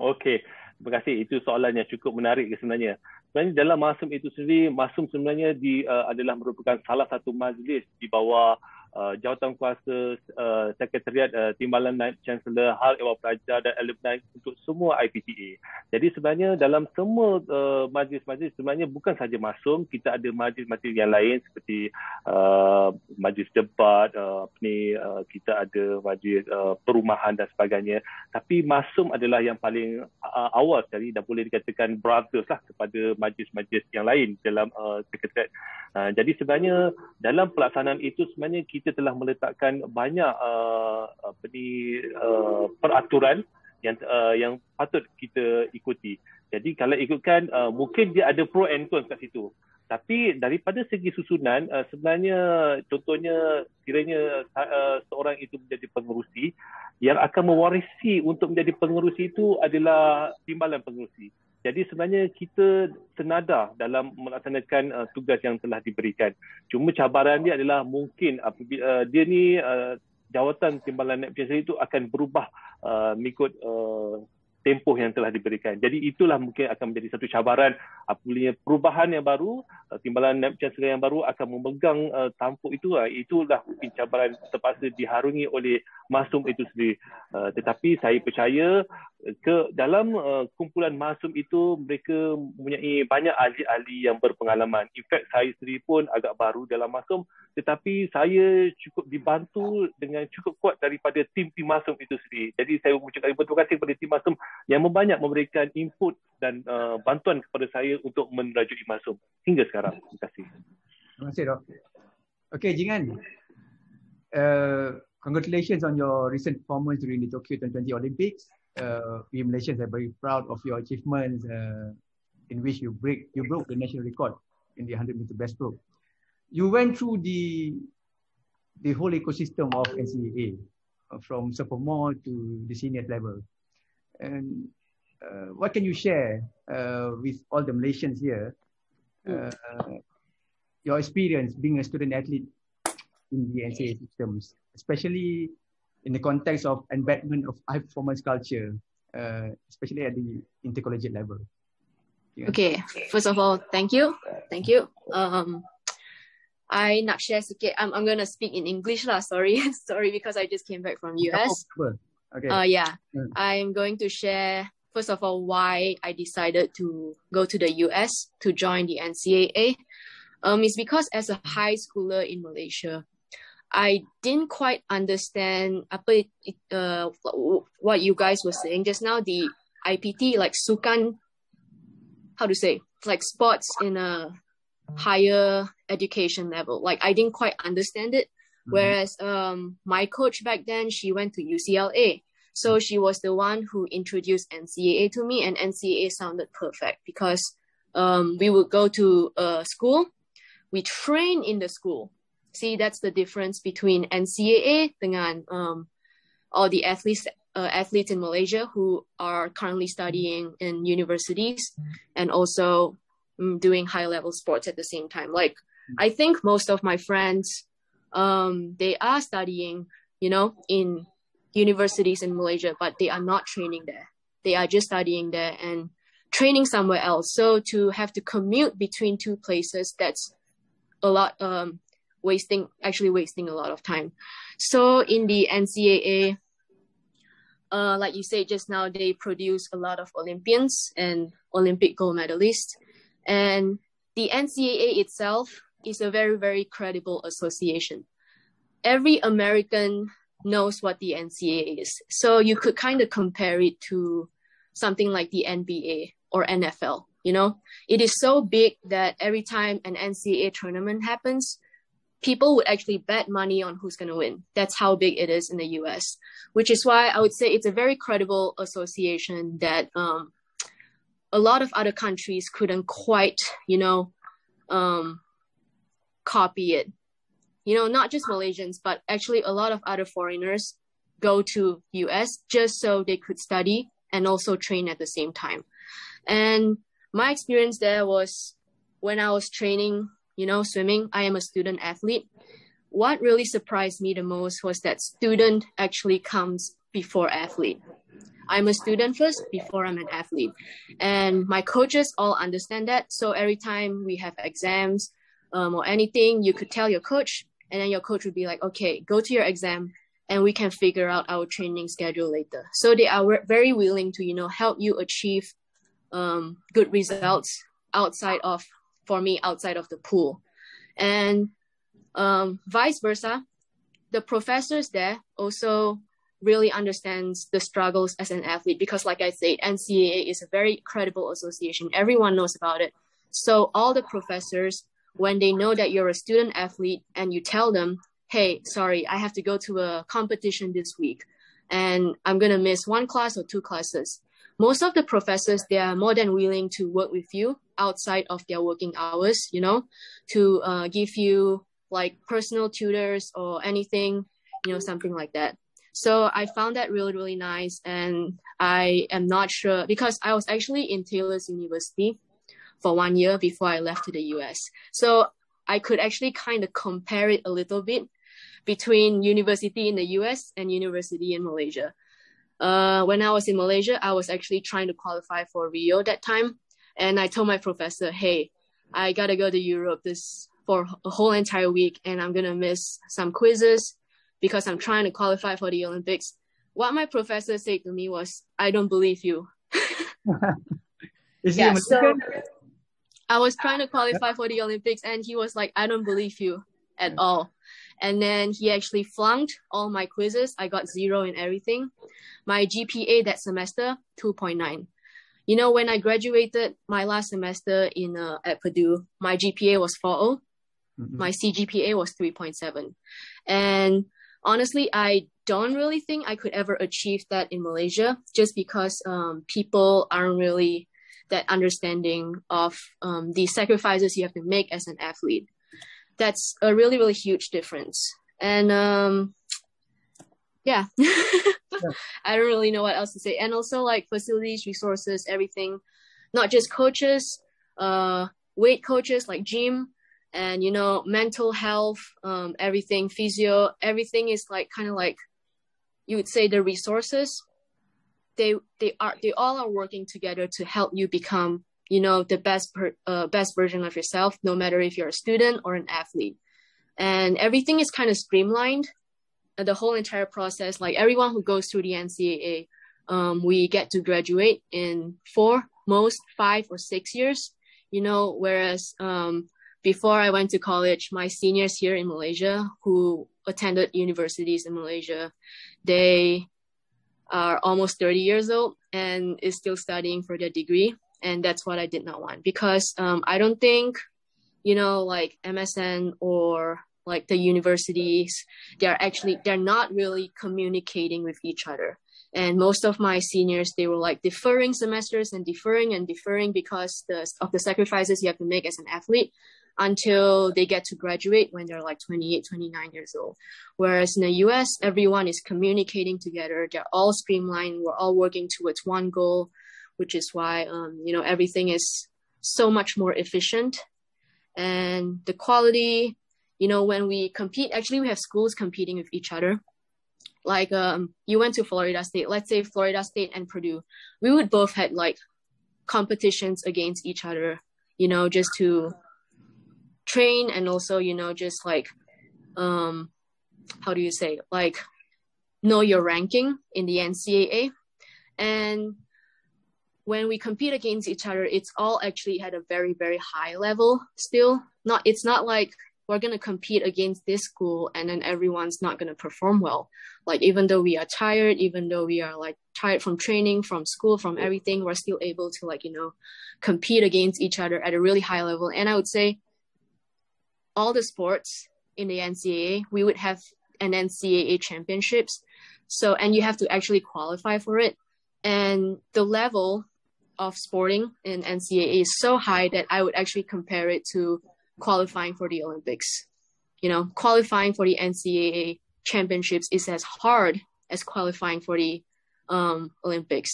Okey, terima kasih. Itu soalan yang cukup menarik sebenarnya. Sebenarnya dalam masum itu sendiri, masum sebenarnya di, uh, adalah merupakan salah satu majlis di bawah uh, kuasa uh, sekretariat uh, timbalan Naib chancellor hal ehwal pelajar dan alumni untuk semua IPTA. Jadi sebenarnya dalam semua uh, majlis-majlis sebenarnya bukan saja masum kita ada majlis-majlis yang lain seperti uh, majlis debat uh, ni uh, kita ada majlis uh, perumahan dan sebagainya tapi masum adalah yang paling uh, awal sekali dan boleh dikatakan brothers lah kepada majlis-majlis yang lain dalam uh, sekretariat. Uh, jadi sebenarnya dalam pelaksanaan itu sebenarnya kita kita telah meletakkan banyak uh, apa ni uh, peraturan yang uh, yang patut kita ikuti. Jadi kalau ikutkan uh, mungkin dia ada pro and cons kat situ. Tapi daripada segi susunan uh, sebenarnya contohnya kiranya uh, seorang itu menjadi pengerusi yang akan mewarisi untuk menjadi pengerusi itu adalah timbalan pengerusi. Jadi sebenarnya kita senada dalam melaksanakan uh, tugas yang telah diberikan. Cuma cabaran dia adalah mungkin uh, dia ni uh, jawatan timbalan naib PSA itu akan berubah uh, mengikut uh, tempoh yang telah diberikan. Jadi itulah mungkin akan menjadi satu cabaran apabila perubahan yang baru, uh, timbalan naib chancellor yang baru akan memegang uh, tampuk itu. Uh, itulah mungkin cabaran terpaksa diharungi oleh masum itu sendiri. Uh, tetapi saya percaya ke dalam uh, kumpulan masum itu mereka mempunyai banyak ahli-ahli yang berpengalaman. In fact saya sendiri pun agak baru dalam masum tetapi saya cukup dibantu dengan cukup kuat daripada tim-tim masum itu sendiri. Jadi saya mengucapkan terima kasih kepada tim masum yang banyak memberikan input dan uh, bantuan kepada saya untuk menerajui masum hingga sekarang. Terima kasih. Terima kasih, Dok. Okey, Jingan. Uh, Congratulations on your recent performance during the Tokyo 2020 Olympics. Uh, we Malaysians are very proud of your achievements uh, in which you break you broke the national record in the 100 meter breaststroke. You went through the the whole ecosystem of NCAA uh, from sophomore to the senior level. And uh, what can you share uh, with all the Malaysians here? Hmm. your experience being a student athlete in the NCAA systems, especially in the context of embedment of high performance culture, uh, especially at the intercollegiate level. Yeah. Okay, first of all, thank you. Thank you. Um, I not share sikit. I'm, I'm going to speak in English lah. Sorry. sorry because I just came back from US. Oh, okay. Uh, yeah. Mm. I'm going to share first of all why I decided to go to the US to join the NCAA. Um, it's because as a high schooler in Malaysia, I didn't quite understand apa it, uh, what you guys were saying just now. The IPT like sukan, how to say like sports in a higher education level. Like I didn't quite understand it. Mm-hmm. Whereas um my coach back then she went to UCLA. So mm-hmm. she was the one who introduced NCAA to me and NCAA sounded perfect because um we would go to a school, we train in the school See, that's the difference between NCAA dengan um, all the athletes uh, athletes in Malaysia who are currently studying in universities and also um, doing high level sports at the same time. Like I think most of my friends, um, they are studying, you know, in universities in Malaysia, but they are not training there. They are just studying there and training somewhere else. So to have to commute between two places, that's a lot. Um, wasting actually wasting a lot of time. So in the NCAA, uh, like you said just now, they produce a lot of Olympians and Olympic gold medalists, and the NCAA itself is a very very credible association. Every American knows what the NCAA is, so you could kind of compare it to something like the NBA or NFL. You know, it is so big that every time an NCAA tournament happens, people would actually bet money on who's going to win. That's how big it is in the US, which is why I would say it's a very credible association that um, a lot of other countries couldn't quite, you know, um, copy it. You know, not just Malaysians, but actually a lot of other foreigners go to US just so they could study and also train at the same time. And my experience there was when I was training you know, swimming. I am a student athlete. What really surprised me the most was that student actually comes before athlete. I'm a student first before I'm an athlete. And my coaches all understand that. So every time we have exams um, or anything, you could tell your coach, and then your coach would be like, okay, go to your exam and we can figure out our training schedule later. So they are very willing to, you know, help you achieve um, good results outside of for me outside of the pool. And um, vice versa, the professors there also really understands the struggles as an athlete because, like I said, NCAA is a very credible association. Everyone knows about it. So, all the professors, when they know that you're a student athlete and you tell them, hey, sorry, I have to go to a competition this week and I'm going to miss one class or two classes, most of the professors they are more than willing to work with you outside of their working hours you know to uh, give you like personal tutors or anything you know something like that so i found that really really nice and i am not sure because i was actually in taylor's university for one year before i left to the us so i could actually kind of compare it a little bit between university in the us and university in malaysia uh, when I was in Malaysia, I was actually trying to qualify for Rio that time, and I told my professor, "Hey, I gotta go to Europe this for a whole entire week, and I'm gonna miss some quizzes because I'm trying to qualify for the Olympics." What my professor said to me was, "I don't believe you." yeah, so I was trying to qualify for the Olympics, and he was like, "I don't believe you." at mm. all. And then he actually flunked all my quizzes. I got zero in everything. My GPA that semester, 2.9. You know, when I graduated my last semester in uh, at Purdue, my GPA was 4.0. Mm-hmm. My CGPA was 3.7. And honestly, I don't really think I could ever achieve that in Malaysia just because um, people aren't really that understanding of um, the sacrifices you have to make as an athlete that's a really really huge difference and um yeah. yeah. I don't really know what else to say. And also like facilities, resources, everything, not just coaches, uh, weight coaches like gym and you know mental health, um, everything, physio, everything is like kind of like you would say the resources. They they are they all are working together to help you become you know the best per, uh, best version of yourself no matter if you're a student or an athlete and everything is kind of streamlined the whole entire process like everyone who goes through the ncaa um, we get to graduate in four most five or six years you know whereas um, before i went to college my seniors here in malaysia who attended universities in malaysia they are almost 30 years old and is still studying for their degree and that's what I did not want because um, I don't think, you know, like MSN or like the universities, they're actually they're not really communicating with each other. And most of my seniors, they were like deferring semesters and deferring and deferring because the, of the sacrifices you have to make as an athlete until they get to graduate when they're like 28, 29 years old. Whereas in the US, everyone is communicating together. They're all streamlined. We're all working towards one goal which is why um, you know everything is so much more efficient and the quality you know when we compete actually we have schools competing with each other like um, you went to florida state let's say florida state and purdue we would both had like competitions against each other you know just to train and also you know just like um how do you say like know your ranking in the ncaa and when we compete against each other, it's all actually at a very, very high level still. Not it's not like we're gonna compete against this school and then everyone's not gonna perform well. Like even though we are tired, even though we are like tired from training, from school, from everything, we're still able to like, you know, compete against each other at a really high level. And I would say all the sports in the NCAA, we would have an NCAA championships. So and you have to actually qualify for it. And the level of sporting in NCAA is so high that I would actually compare it to qualifying for the Olympics. You know, qualifying for the NCAA championships is as hard as qualifying for the um, Olympics.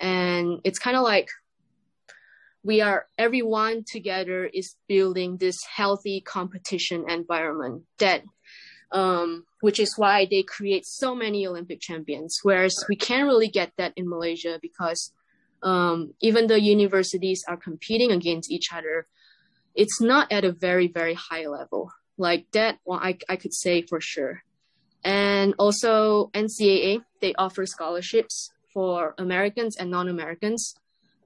And it's kind of like we are, everyone together is building this healthy competition environment that, um, which is why they create so many Olympic champions. Whereas we can't really get that in Malaysia because um, even though universities are competing against each other, it's not at a very, very high level. Like that, well, I, I could say for sure. And also, NCAA, they offer scholarships for Americans and non Americans.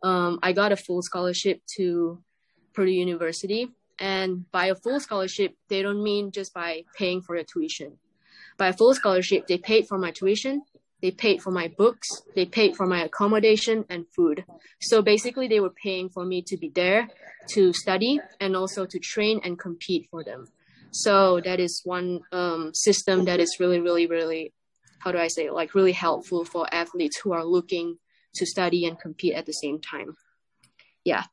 Um, I got a full scholarship to Purdue University. And by a full scholarship, they don't mean just by paying for your tuition. By a full scholarship, they paid for my tuition they paid for my books, they paid for my accommodation and food. So basically, they were paying for me to be there, to study, and also to train and compete for them. So that is one um, system that is really, really, really, how do I say, like really helpful for athletes who are looking to study and compete at the same time. Yeah.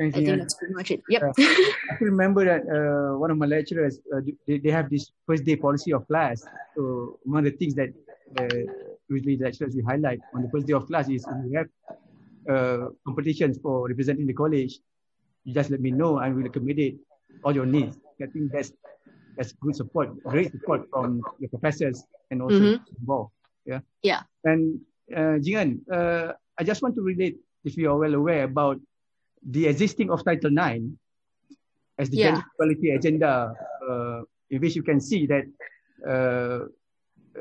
I think that's pretty much it. Yep. Uh, remember that uh, one of my lecturers, uh, they, they have this first day policy of class. So one of the things that usually the lecturers we highlight on the first day of class is we have uh, competitions for representing the college, you just let me know and we'll accommodate all your needs. I think that's that's good support, great support from the professors and also mm-hmm. involved. Yeah. Yeah. And uh, Jingan, uh, I just want to relate, if you are well aware, about the existing of Title IX as the yeah. gender equality agenda, uh, in which you can see that uh,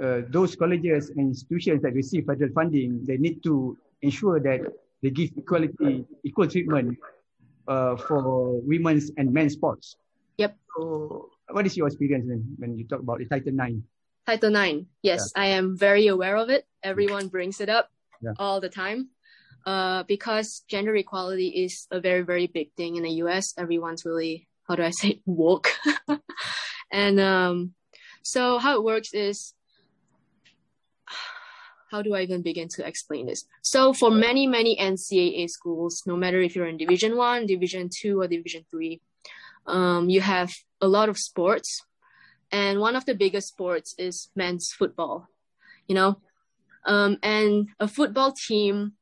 uh, those colleges and institutions that receive federal funding, they need to ensure that they give equality, equal treatment uh, for women's and men's sports. Yep. So, what is your experience then when you talk about the Title Nine? Title Nine. Yes, yeah. I am very aware of it. Everyone brings it up yeah. all the time. Uh, because gender equality is a very, very big thing in the US. Everyone's really, how do I say, woke. and um, so how it works is how do I even begin to explain this? So for many, many NCAA schools, no matter if you're in Division One, Division Two, or Division Three, um, you have a lot of sports, and one of the biggest sports is men's football. You know, um, and a football team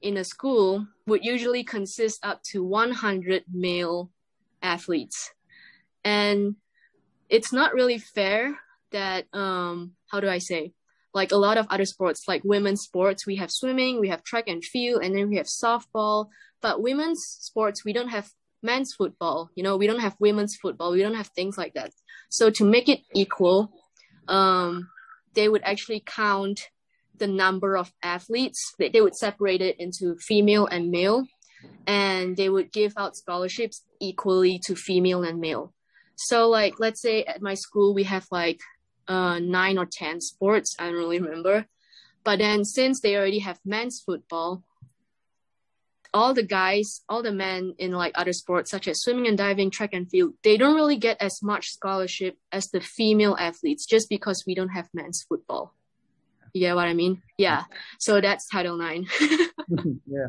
in a school would usually consist up to 100 male athletes, and it's not really fair that um, how do I say like a lot of other sports, like women's sports, we have swimming, we have track and field, and then we have softball. But women's sports, we don't have men's football. You know, we don't have women's football. We don't have things like that. So to make it equal, um, they would actually count the number of athletes. They, they would separate it into female and male, and they would give out scholarships equally to female and male. So like, let's say at my school we have like uh, nine or ten sports. I don't really remember. But then since they already have men's football, all the guys, all the men in like other sports such as swimming and diving, track and field, they don't really get as much scholarship as the female athletes just because we don't have men's football. You get what I mean? Yeah. So that's Title IX. yeah.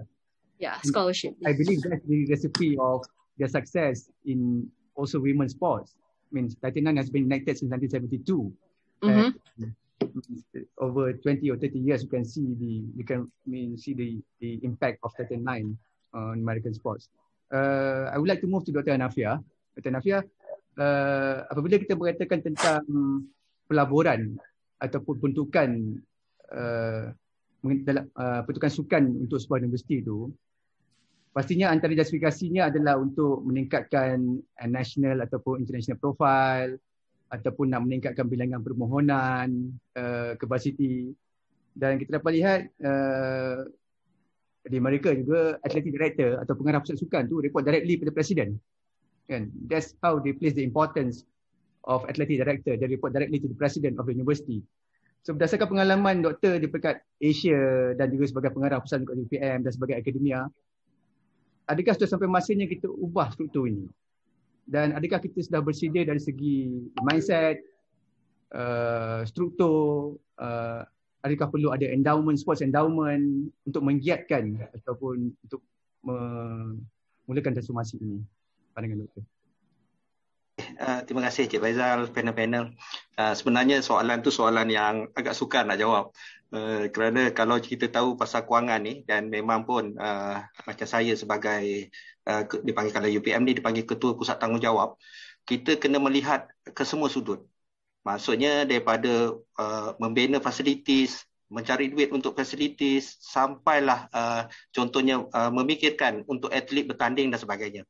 Yeah, scholarship. I believe that's the recipe of the success in also women's sports. I mean, titanium has been enacted since 1972. Mm-hmm. Uh, over 20 or 30 years, you can see the you can I mean see the the impact of titanium on American sports. Uh, I would like to move to Dr. Anafia. Dr. Anafia, uh, apabila kita berkatakan tentang pelaburan ataupun bentukan uh, dalam uh, pertukaran sukan untuk sebuah universiti itu pastinya antara justifikasinya adalah untuk meningkatkan eh, national ataupun international profile ataupun nak meningkatkan bilangan permohonan uh, capacity dan kita dapat lihat uh, di mereka juga atleti director atau pengarah pusat sukan tu report directly kepada presiden kan that's how they place the importance of athletic director they report directly to the president of the university So berdasarkan pengalaman doktor di peringkat Asia dan juga sebagai pengarah pusat untuk UPM dan sebagai akademia, adakah sudah sampai masanya kita ubah struktur ini? Dan adakah kita sudah bersedia dari segi mindset, uh, struktur, uh, adakah perlu ada endowment, sports endowment untuk menggiatkan ataupun untuk memulakan transformasi ini? Pandangan Doktor. Uh, terima kasih Cik Faizal, panel-panel. Uh, sebenarnya soalan tu soalan yang agak sukar nak jawab. Eh, kerana kalau kita tahu pasal kewangan ni dan memang pun uh, macam saya sebagai uh, dipanggil kalau UPM ni dipanggil ketua pusat tanggungjawab kita kena melihat ke semua sudut maksudnya daripada uh, membina facilities mencari duit untuk facilities sampailah uh, contohnya uh, memikirkan untuk atlet bertanding dan sebagainya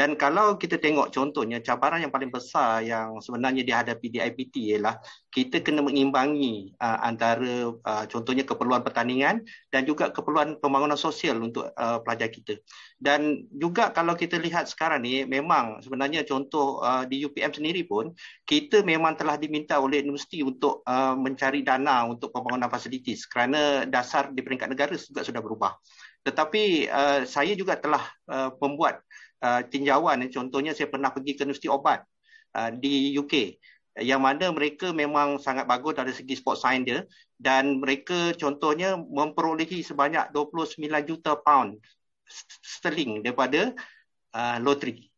dan kalau kita tengok contohnya cabaran yang paling besar yang sebenarnya dihadapi di IPT ialah kita kena mengimbangi uh, antara uh, contohnya keperluan pertandingan dan juga keperluan pembangunan sosial untuk uh, pelajar kita. Dan juga kalau kita lihat sekarang ni memang sebenarnya contoh uh, di UPM sendiri pun kita memang telah diminta oleh universiti untuk uh, mencari dana untuk pembangunan fasilitis kerana dasar di peringkat negara juga sudah berubah. Tetapi uh, saya juga telah uh, membuat Uh, tinjauan contohnya saya pernah pergi ke universiti obat uh, di UK yang mana mereka memang sangat bagus dari segi sport science dia dan mereka contohnya memperolehi sebanyak 29 juta pound sterling daripada uh, loteri. Uh,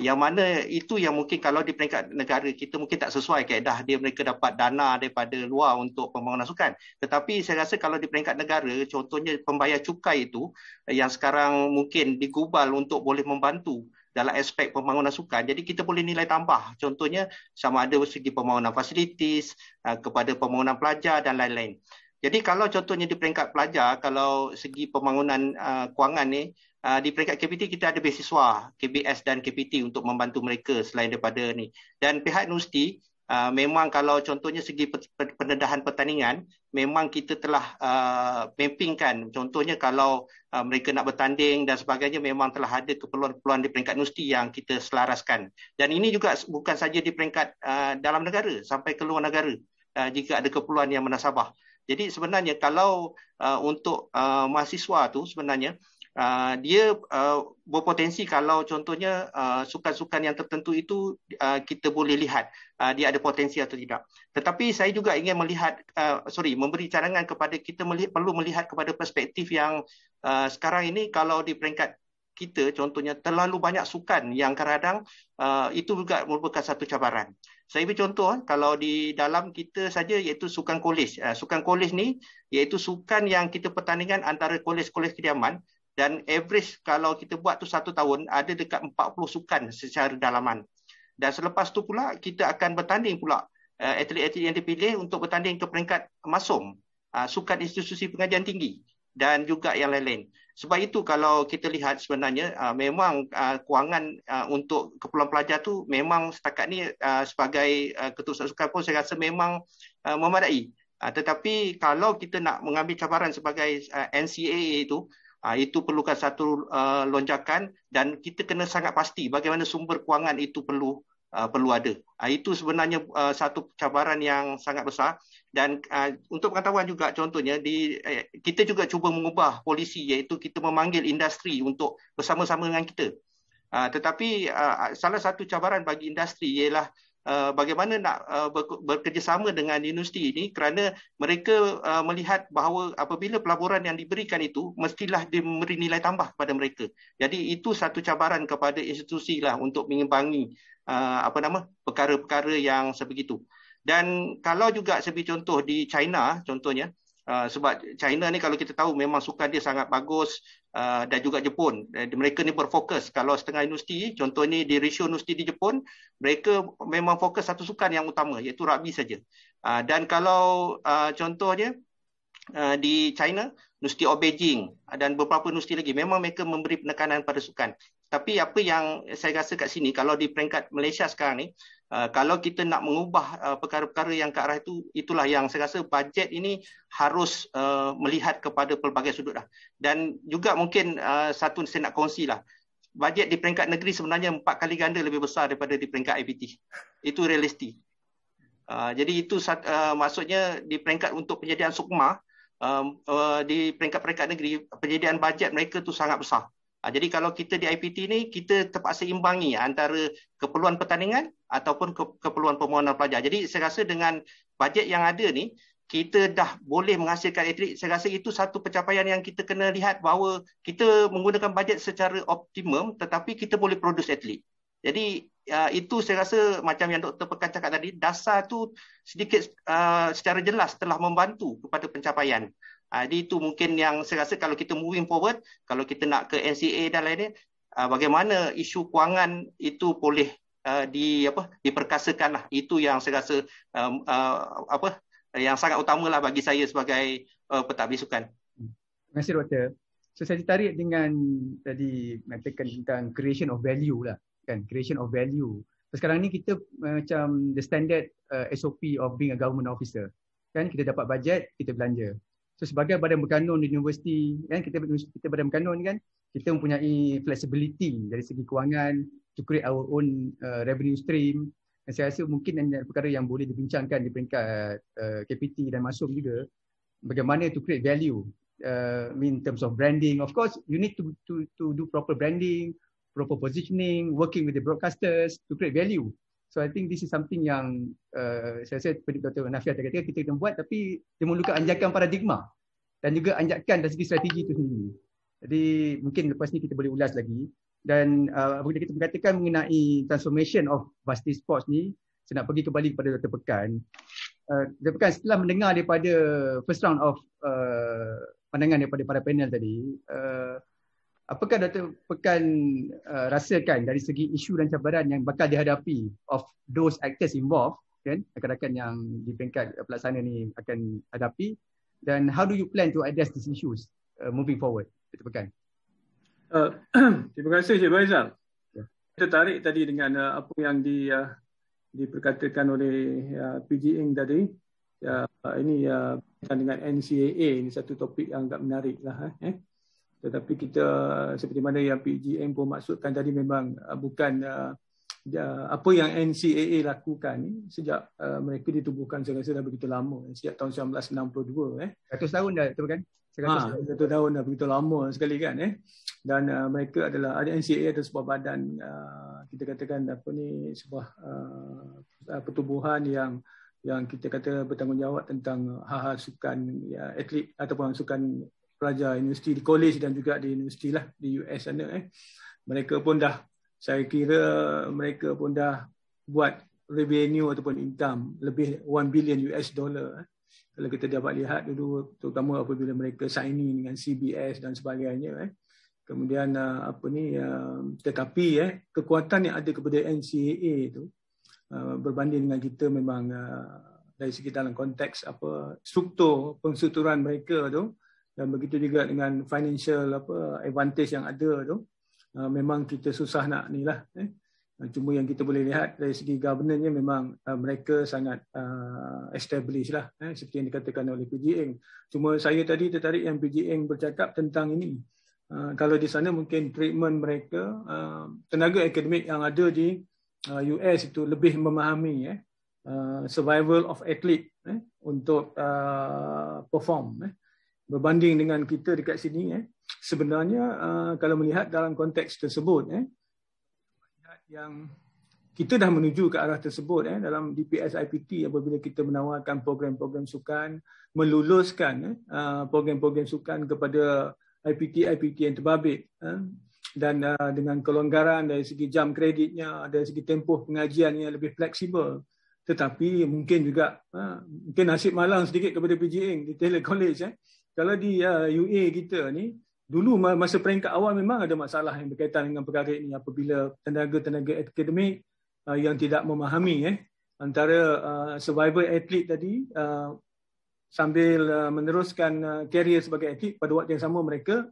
yang mana itu yang mungkin kalau di peringkat negara kita mungkin tak sesuai keadaan dia mereka dapat dana daripada luar untuk pembangunan sukan tetapi saya rasa kalau di peringkat negara contohnya pembayar cukai itu eh, yang sekarang mungkin digubal untuk boleh membantu dalam aspek pembangunan sukan jadi kita boleh nilai tambah contohnya sama ada segi pembangunan fasilitis eh, kepada pembangunan pelajar dan lain-lain jadi kalau contohnya di peringkat pelajar kalau segi pembangunan uh, kewangan ni Ah, di peringkat KPT kita ada beasiswa KBS dan KPT untuk membantu mereka selain daripada ni. Dan pihak universiti uh, memang kalau contohnya segi pendedahan pertandingan memang kita telah uh, mappingkan contohnya kalau uh, mereka nak bertanding dan sebagainya memang telah ada keperluan-keperluan di peringkat universiti yang kita selaraskan. Dan ini juga bukan saja di peringkat uh, dalam negara sampai ke luar negara uh, jika ada keperluan yang menasabah. Jadi sebenarnya kalau uh, untuk uh, mahasiswa tu sebenarnya uh, uh, dia uh, berpotensi kalau contohnya uh, sukan-sukan yang tertentu itu uh, kita boleh lihat uh, dia ada potensi atau tidak. Tetapi saya juga ingin melihat, uh, sorry, memberi cadangan kepada kita melihat, perlu melihat kepada perspektif yang uh, sekarang ini kalau di peringkat kita contohnya terlalu banyak sukan yang kadang-kadang uh, itu juga merupakan satu cabaran. Saya beri contoh kalau di dalam kita saja iaitu sukan kolej. Uh, sukan kolej ni iaitu sukan yang kita pertandingan antara kolej-kolej kediaman dan average kalau kita buat tu satu tahun ada dekat 40 sukan secara dalaman dan selepas tu pula kita akan bertanding pula uh, atlet-atlet yang dipilih untuk bertanding ke peringkat masum uh, sukan institusi pengajian tinggi dan juga yang lain-lain sebab itu kalau kita lihat sebenarnya uh, memang uh, kewangan uh, untuk keperluan pelajar tu memang setakat ni uh, sebagai uh, ketua sukan pun saya rasa memang uh, memadai uh, tetapi kalau kita nak mengambil cabaran sebagai uh, NCAA itu Uh, itu perlukan satu uh, lonjakan dan kita kena sangat pasti bagaimana sumber kewangan itu perlu uh, perlu ada. Uh, itu sebenarnya uh, satu cabaran yang sangat besar dan uh, untuk pengetahuan juga contohnya di uh, kita juga cuba mengubah polisi iaitu kita memanggil industri untuk bersama-sama dengan kita. Uh, tetapi uh, salah satu cabaran bagi industri ialah Uh, bagaimana nak uh, bekerjasama dengan universiti ini kerana mereka uh, melihat bahawa apabila pelaburan yang diberikan itu mestilah diberi nilai tambah kepada mereka. Jadi itu satu cabaran kepada institusi lah untuk mengimbangi apa nama perkara-perkara yang sebegitu. Dan kalau juga sebagai contoh di China contohnya sebab China ni kalau kita tahu memang sukan dia sangat bagus uh, dan juga Jepun. Uh, mereka ni berfokus kalau setengah universiti, contohnya di Rishio Universiti di Jepun, mereka memang fokus satu sukan yang utama iaitu rugby saja. Uh, dan kalau uh, contohnya uh, di China, Universiti of Beijing uh, dan beberapa universiti lagi memang mereka memberi penekanan pada sukan. Tapi apa yang saya rasa kat sini kalau di peringkat Malaysia sekarang ni, Uh, kalau kita nak mengubah uh, perkara-perkara yang ke arah itu, itulah yang saya rasa bajet ini harus uh, melihat kepada pelbagai sudut. Lah. Dan juga mungkin uh, satu saya nak kongsi. Lah. Bajet di peringkat negeri sebenarnya empat kali ganda lebih besar daripada di peringkat IPT. Itu realiti. Uh, jadi itu uh, maksudnya di peringkat untuk penyediaan sukma, uh, uh, di peringkat-peringkat negeri, penyediaan bajet mereka itu sangat besar. Ha, jadi kalau kita di IPT ni kita terpaksa imbangi antara keperluan pertandingan ataupun keperluan permohonan pelajar. Jadi saya rasa dengan bajet yang ada ni kita dah boleh menghasilkan atlet. Saya rasa itu satu pencapaian yang kita kena lihat bahawa kita menggunakan bajet secara optimum tetapi kita boleh produce atlet. Jadi uh, itu saya rasa macam yang Dr. Pekan cakap tadi, dasar tu sedikit uh, secara jelas telah membantu kepada pencapaian. Uh, jadi itu mungkin yang saya rasa kalau kita moving forward, kalau kita nak ke NCA dan lain uh, ah, bagaimana isu kewangan itu boleh uh, di apa diperkasakan lah. Itu yang saya rasa um, uh, apa yang sangat utamalah bagi saya sebagai uh, petabi sukan. Terima kasih Dr. So saya tertarik dengan tadi mengatakan tentang creation of value lah kan creation of value sekarang ni kita eh, macam the standard uh, eh, SOP of being a government officer kan kita dapat budget, kita belanja so sebagai badan berkanun di universiti kan kita kita badan berkanun kan kita mempunyai flexibility dari segi kewangan to create our own uh, revenue stream dan saya rasa mungkin ada perkara yang boleh dibincangkan di peringkat uh, KPT dan masuk juga bagaimana to create value uh, in terms of branding of course you need to to to do proper branding proper positioning, working with the broadcasters to create value. So I think this is something yang uh, saya rasa Pendik Dr. Nafiah tadi kata kita kena buat tapi dia memerlukan anjakan paradigma dan juga anjakan dari segi strategi itu sendiri. Jadi mungkin lepas ni kita boleh ulas lagi dan uh, apabila kita mengatakan mengenai transformation of Basti Sports ni saya nak pergi kembali kepada Dr. Pekan. Uh, Dr. Pekan setelah mendengar daripada first round of uh, pandangan daripada para panel tadi uh, apakah Dr. Pekan uh, rasakan dari segi isu dan cabaran yang bakal dihadapi of those actors involved kan rakan-rakan yang di peringkat uh, pelaksana ni akan hadapi dan how do you plan to address these issues uh, moving forward Dr. Pekan uh, terima kasih Cik Baizal yeah. tertarik tadi dengan uh, apa yang di uh, diperkatakan oleh uh, PG Eng tadi uh, ini uh, dengan NCAA ini satu topik yang agak menarik lah eh tetapi kita eh, seperti mana yang PGM pun maksudkan tadi memang eh, bukan eh, apa yang NCAA lakukan sejak mereka ditubuhkan saya rasa dah begitu lama sejak tahun 1962 eh 100 tahun dah betul kan 100 ha, 100 tahun dah begitu lama sekali kan eh dan mereka adalah ada NCAA atau sebuah badan kita katakan apa ni sebuah pertubuhan yang yang kita kata bertanggungjawab tentang hal-hal sukan ya, atlet ataupun sukan pelajar universiti di college dan juga di universiti lah di US sana eh. Mereka pun dah saya kira mereka pun dah buat revenue ataupun income lebih 1 billion US dollar eh. Kalau kita dapat lihat dulu terutama apabila mereka signing dengan CBS dan sebagainya eh. Kemudian uh, apa ni um, tetapi eh kekuatan yang ada kepada NCAA itu uh, berbanding dengan kita memang uh, dari segi dalam konteks apa struktur pengstrukturan mereka tu dan begitu juga dengan financial apa advantage yang ada tu uh, memang kita susah nak ni lah eh. Uh, cuma yang kita boleh lihat dari segi governance nya memang uh, mereka sangat uh, established lah eh, seperti yang dikatakan oleh PGN cuma saya tadi tertarik yang PGN bercakap tentang ini uh, kalau di sana mungkin treatment mereka uh, tenaga akademik yang ada di uh, US itu lebih memahami eh, uh, survival of athlete eh, untuk uh, perform eh berbanding dengan kita dekat sini eh sebenarnya uh, kalau melihat dalam konteks tersebut eh yang kita dah menuju ke arah tersebut eh dalam DPS IPT apabila kita menawarkan program-program sukan meluluskan eh uh, program-program sukan kepada IPT IPT yang terbabit eh dan uh, dengan kelonggaran dari segi jam kreditnya dari segi tempoh pengajiannya lebih fleksibel tetapi mungkin juga mungkin nasib malang sedikit kepada PGA di Taylor College eh kalau di UA uh, kita ni dulu masa peringkat awal memang ada masalah yang berkaitan dengan perkara ini apabila tenaga-tenaga akademik uh, yang tidak memahami eh antara uh, survivor atlet tadi sambil meneruskan kerjaya sebagai atlet pada waktu yang sama mereka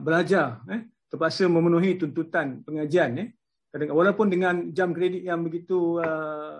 belajar eh terpaksa memenuhi tuntutan pengajian eh walaupun dengan jam kredit yang begitu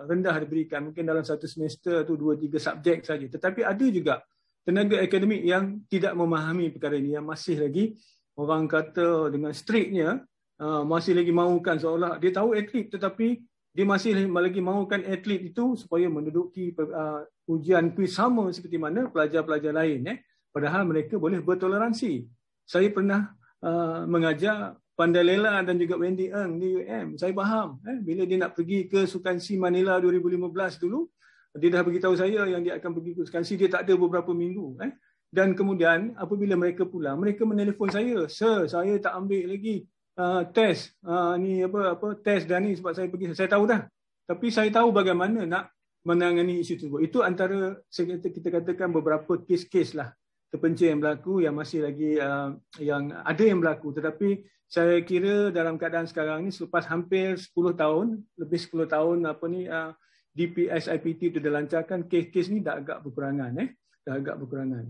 rendah diberikan mungkin dalam satu semester tu 2 3 subjek saja tetapi ada juga tenaga akademik yang tidak memahami perkara ini yang masih lagi orang kata dengan strictnya uh, masih lagi mahukan seolah dia tahu atlet tetapi dia masih lagi mahukan atlet itu supaya menduduki uh, ujian kuis sama seperti mana pelajar-pelajar lain eh padahal mereka boleh bertoleransi saya pernah uh, mengajar Pandalela dan juga Wendy Ng di UM. Saya faham. Eh, bila dia nak pergi ke Sukansi Manila 2015 dulu, dia dah beritahu saya yang dia akan pergi ke Wisconsin dia tak ada beberapa minggu eh dan kemudian apabila mereka pulang mereka menelpon saya sir saya tak ambil lagi uh, test uh, ni apa apa test dan ni sebab saya pergi saya tahu dah tapi saya tahu bagaimana nak menangani isu tersebut itu antara kata, kita katakan beberapa kes-kes lah terpencil yang berlaku yang masih lagi uh, yang ada yang berlaku tetapi saya kira dalam keadaan sekarang ni selepas hampir 10 tahun lebih 10 tahun apa ni uh, DPS IPT itu dilancarkan kes-kes ni dah agak berkurangan eh dah agak berkurangan.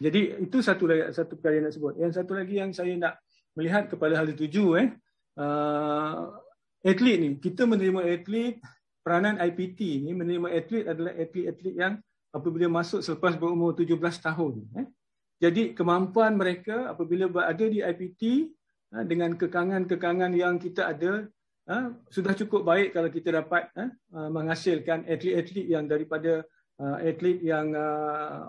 Jadi itu satu lagi satu perkara yang nak sebut. Yang satu lagi yang saya nak melihat kepada hal tuju, eh uh, atlet ni kita menerima atlet peranan IPT ni menerima atlet adalah atlet-atlet yang apabila masuk selepas berumur 17 tahun eh. Jadi kemampuan mereka apabila berada di IPT eh, dengan kekangan-kekangan yang kita ada Ha? sudah cukup baik kalau kita dapat ha? Ha, menghasilkan atlet-atlet yang daripada atlet yang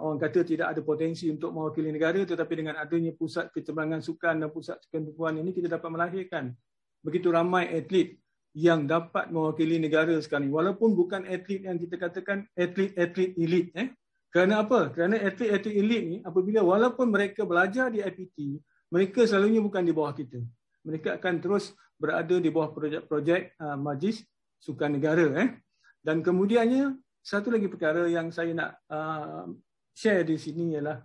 orang kata tidak ada potensi untuk mewakili negara tetapi dengan adanya pusat ketembangan sukan dan pusat kebukuan ini kita dapat melahirkan begitu ramai atlet yang dapat mewakili negara sekarang walaupun bukan atlet yang kita katakan atlet-atlet elit, eh. kerana apa? kerana atlet-atlet elit ni apabila walaupun mereka belajar di IPT mereka selalunya bukan di bawah kita mereka akan terus berada di bawah projek-projek uh, Majlis Sukan Negara eh. Dan kemudiannya satu lagi perkara yang saya nak uh, share di sini ialah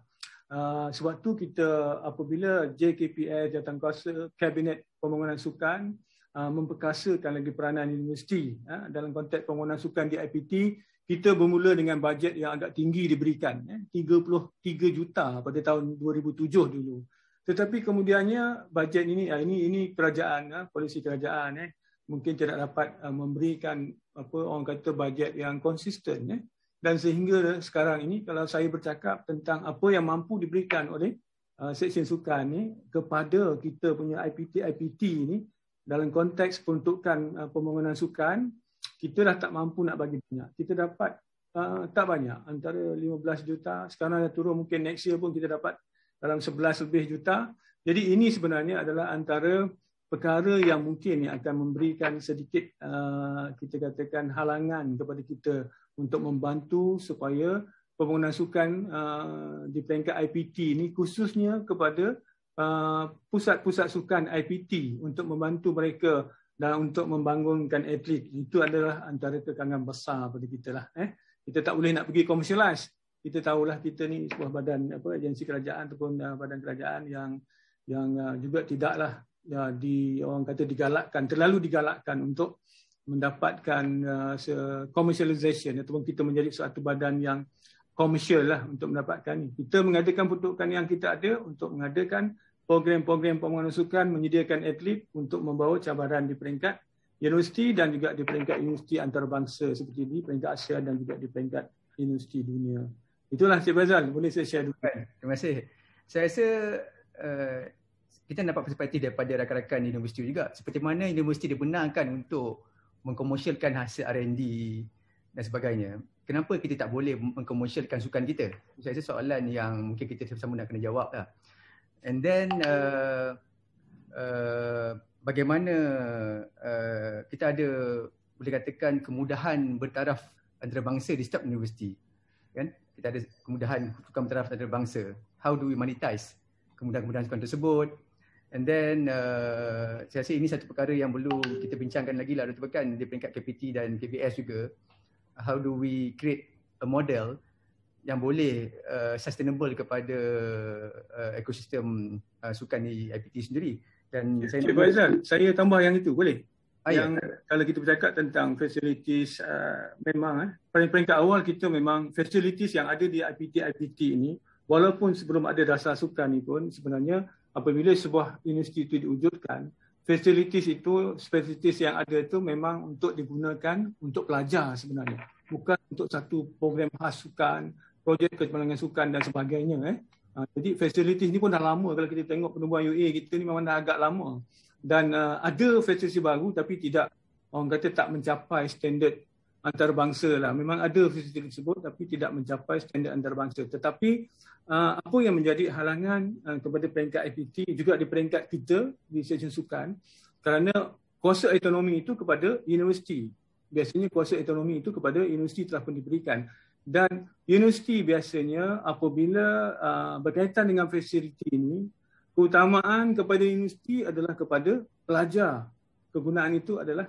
uh, sewaktu kita apabila JKPS Jawatan Kuasa Kabinet Pembangunan Sukan uh, memperkasakan lagi peranan universiti uh, dalam konteks pembangunan sukan di IPT kita bermula dengan bajet yang agak tinggi diberikan eh, 33 juta pada tahun 2007 dulu tetapi kemudiannya bajet ini ah, ini ini kerajaan ah, polisi kerajaan eh mungkin tidak dapat ah, memberikan apa orang kata bajet yang konsisten eh dan sehingga sekarang ini kalau saya bercakap tentang apa yang mampu diberikan oleh uh, seksyen sukan ni eh, kepada kita punya IPT IPT ini dalam konteks peruntukan uh, pembangunan sukan kita dah tak mampu nak bagi banyak kita dapat uh, tak banyak antara 15 juta sekarang dah turun mungkin next year pun kita dapat dalam 11 lebih juta. Jadi ini sebenarnya adalah antara perkara yang mungkin yang akan memberikan sedikit uh, kita katakan halangan kepada kita untuk membantu supaya pembangunan sukan uh, di peringkat IPT ini khususnya kepada uh, pusat-pusat sukan IPT untuk membantu mereka dan untuk membangunkan atlet itu adalah antara kekangan besar pada kita lah eh kita tak boleh nak pergi commercialize kita tahulah kita ni sebuah badan apa agensi kerajaan ataupun uh, badan kerajaan yang yang uh, juga tidaklah uh, di orang kata digalakkan terlalu digalakkan untuk mendapatkan uh, commercialization ataupun kita menjadi suatu badan yang commercial lah untuk mendapatkan ini. Kita mengadakan peruntukan yang kita ada untuk mengadakan program-program pembangunan sukan, menyediakan atlet untuk membawa cabaran di peringkat universiti dan juga di peringkat universiti antarabangsa seperti di peringkat Asia dan juga di peringkat universiti dunia. Itulah Cik Fazal, boleh saya share dulu. Kan, terima kasih. Saya rasa uh, kita dapat perspektif daripada rakan-rakan universiti juga. Seperti mana universiti dibenarkan untuk mengkomersialkan hasil R&D dan sebagainya. Kenapa kita tak boleh mengkomersialkan sukan kita? Saya rasa soalan yang mungkin kita sama-sama nak kena jawab. Lah. And then uh, uh, bagaimana uh, kita ada boleh katakan kemudahan bertaraf antarabangsa di setiap universiti. Kan? kita ada kemudahan tukar mentaraf antarabangsa. How do we monetize kemudahan-kemudahan tersebut? And then uh, saya rasa ini satu perkara yang perlu kita bincangkan lagi lah Dr. Pekan di peringkat KPT dan KBS juga. How do we create a model yang boleh uh, sustainable kepada uh, ekosistem uh, sukan di IPT sendiri dan Encik ya, saya Faizal, saya tambah yang itu boleh Ayat. Ah, yang kalau kita bercakap tentang facilities uh, memang eh peringkat awal kita memang facilities yang ada di IPT IPT ini walaupun sebelum ada dasar sukan ni pun sebenarnya apabila sebuah universiti itu diwujudkan facilities itu facilities yang ada itu memang untuk digunakan untuk pelajar sebenarnya bukan untuk satu program khas sukan projek kemenangan sukan dan sebagainya eh ah, jadi facilities ini pun dah lama kalau kita tengok penubuhan UA kita ni memang dah agak lama dan uh, ada fasiliti baru tapi tidak orang kata tak mencapai standard antarabangsa lah. Memang ada fasiliti tersebut tapi tidak mencapai standard antarabangsa. Tetapi uh, apa yang menjadi halangan uh, kepada peringkat IPT juga di peringkat kita di Sejen Sukan kerana kuasa ekonomi itu kepada universiti. Biasanya kuasa ekonomi itu kepada universiti telah pun diberikan. Dan universiti biasanya apabila uh, berkaitan dengan fasiliti ini, keutamaan kepada universiti adalah kepada pelajar. Kegunaan itu adalah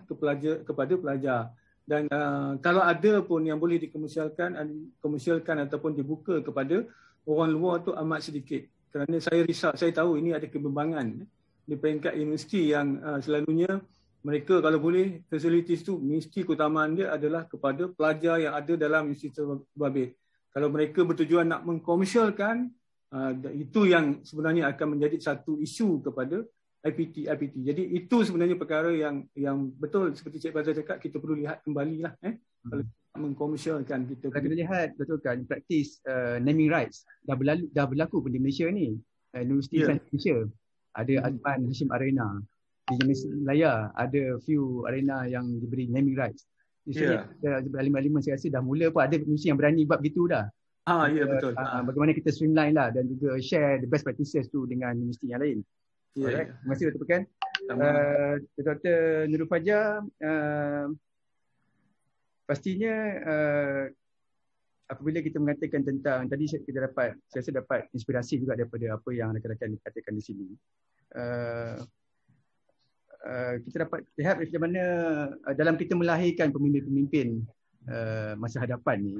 kepada pelajar. Dan uh, kalau ada pun yang boleh dikomersialkan, komersialkan ataupun dibuka kepada orang luar itu amat sedikit. Kerana saya risau, saya tahu ini ada kebimbangan eh, di peringkat universiti yang uh, selalunya mereka kalau boleh facilities tu mesti keutamaan dia adalah kepada pelajar yang ada dalam institusi babit. Kalau mereka bertujuan nak mengkomersialkan Ah, itu yang sebenarnya akan menjadi satu isu kepada IPT IPT. Jadi itu sebenarnya perkara yang yang betul seperti Cik Fazal cakap kita perlu lihat kembali lah eh hmm. kalau hmm. mengkomersialkan kita kalau kita lihat betul kan praktis uh, naming rights dah berlalu dah berlaku pun di Malaysia ni uh, Universiti yeah. Sains Malaysia ada hmm. Adman Hashim Arena di jenis Melaya ada few arena yang diberi naming rights. Jadi yeah. ada elemen saya rasa dah mula pun ada universiti yang berani buat gitu dah ah, ya betul. Ha, bagaimana kita streamline lah dan juga share the best practices tu dengan universiti yang lain. Ya. Yeah. Right. Ya. Terima kasih Dr. Pekan. Uh, eh, Dr. Nurul Fajar uh, pastinya uh, apabila kita mengatakan tentang tadi kita dapat saya rasa dapat inspirasi juga daripada apa yang rakan-rakan katakan di sini. Uh, Uh, kita dapat lihat bagaimana uh, dalam kita melahirkan pemimpin-pemimpin uh, masa hadapan ni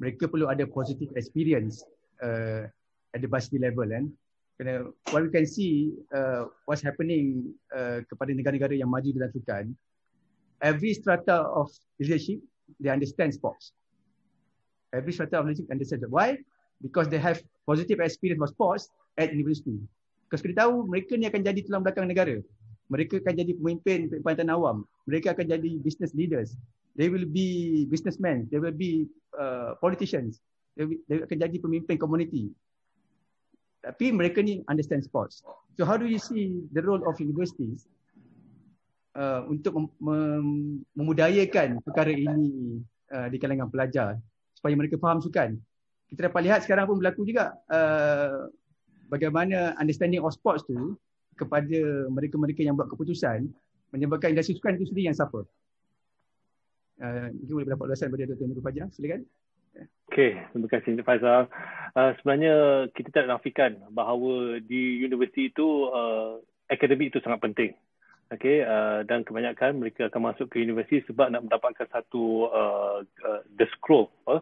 mereka perlu ada positive experience uh, at the varsity level kan. Kerana what we can see uh, what's happening uh, kepada negara-negara yang maju dalam sukan, every strata of leadership, they understand sports. Every strata of leadership understand that. Why? Because they have positive experience of sports at university. Kau kita tahu mereka ni akan jadi tulang belakang negara. Mereka akan jadi pemimpin perintahan awam. Mereka akan jadi business leaders they will be businessmen, they will be uh, politicians, they, will, they akan jadi pemimpin community. Tapi mereka ni understand sports. So how do you see the role of universities uh, untuk mem- memudayakan perkara ini uh, di kalangan pelajar supaya mereka faham sukan? Kita dapat lihat sekarang pun berlaku juga uh, bagaimana understanding of sports tu kepada mereka-mereka yang buat keputusan menyebabkan industri sukan itu sendiri yang suffer. Eh, mungkin boleh berdapat ulasan daripada Dr. Nur Fajar. Silakan. Okey, terima kasih Encik Faizal. Uh, sebenarnya kita tak nafikan bahawa di universiti itu uh, akademik itu sangat penting. Okay, uh, dan kebanyakan mereka akan masuk ke universiti sebab nak mendapatkan satu uh, uh, the scroll. Uh.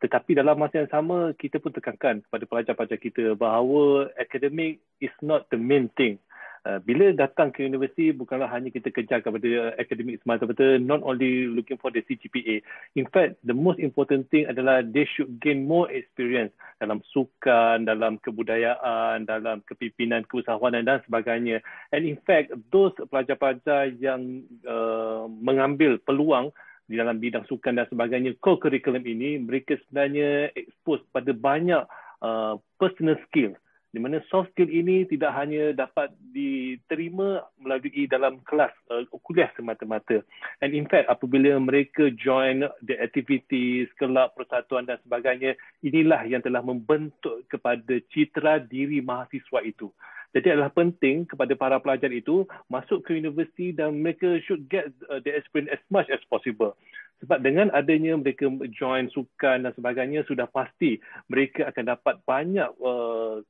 Tetapi dalam masa yang sama kita pun tekankan kepada pelajar-pelajar kita bahawa academic is not the main thing. Uh, Uh, bila datang ke universiti bukanlah hanya kita kejar kepada uh, akademik semata mata not only looking for the CGPA in fact the most important thing adalah they should gain more experience dalam sukan dalam kebudayaan dalam kepimpinan keusahawanan dan sebagainya and in fact those pelajar-pelajar yang uh, mengambil peluang di dalam bidang sukan dan sebagainya co-curriculum ini mereka sebenarnya expose pada banyak uh, personal skills di mana soft skill ini tidak hanya dapat diterima melalui dalam kelas uh, kuliah semata-mata. And in fact, apabila mereka join the activities, kelab, persatuan dan sebagainya, inilah yang telah membentuk kepada citra diri mahasiswa itu. Jadi adalah penting kepada para pelajar itu masuk ke universiti dan mereka should get uh, the experience as much as possible. Sebab dengan adanya mereka join sukan dan sebagainya, sudah pasti mereka akan dapat banyak uh,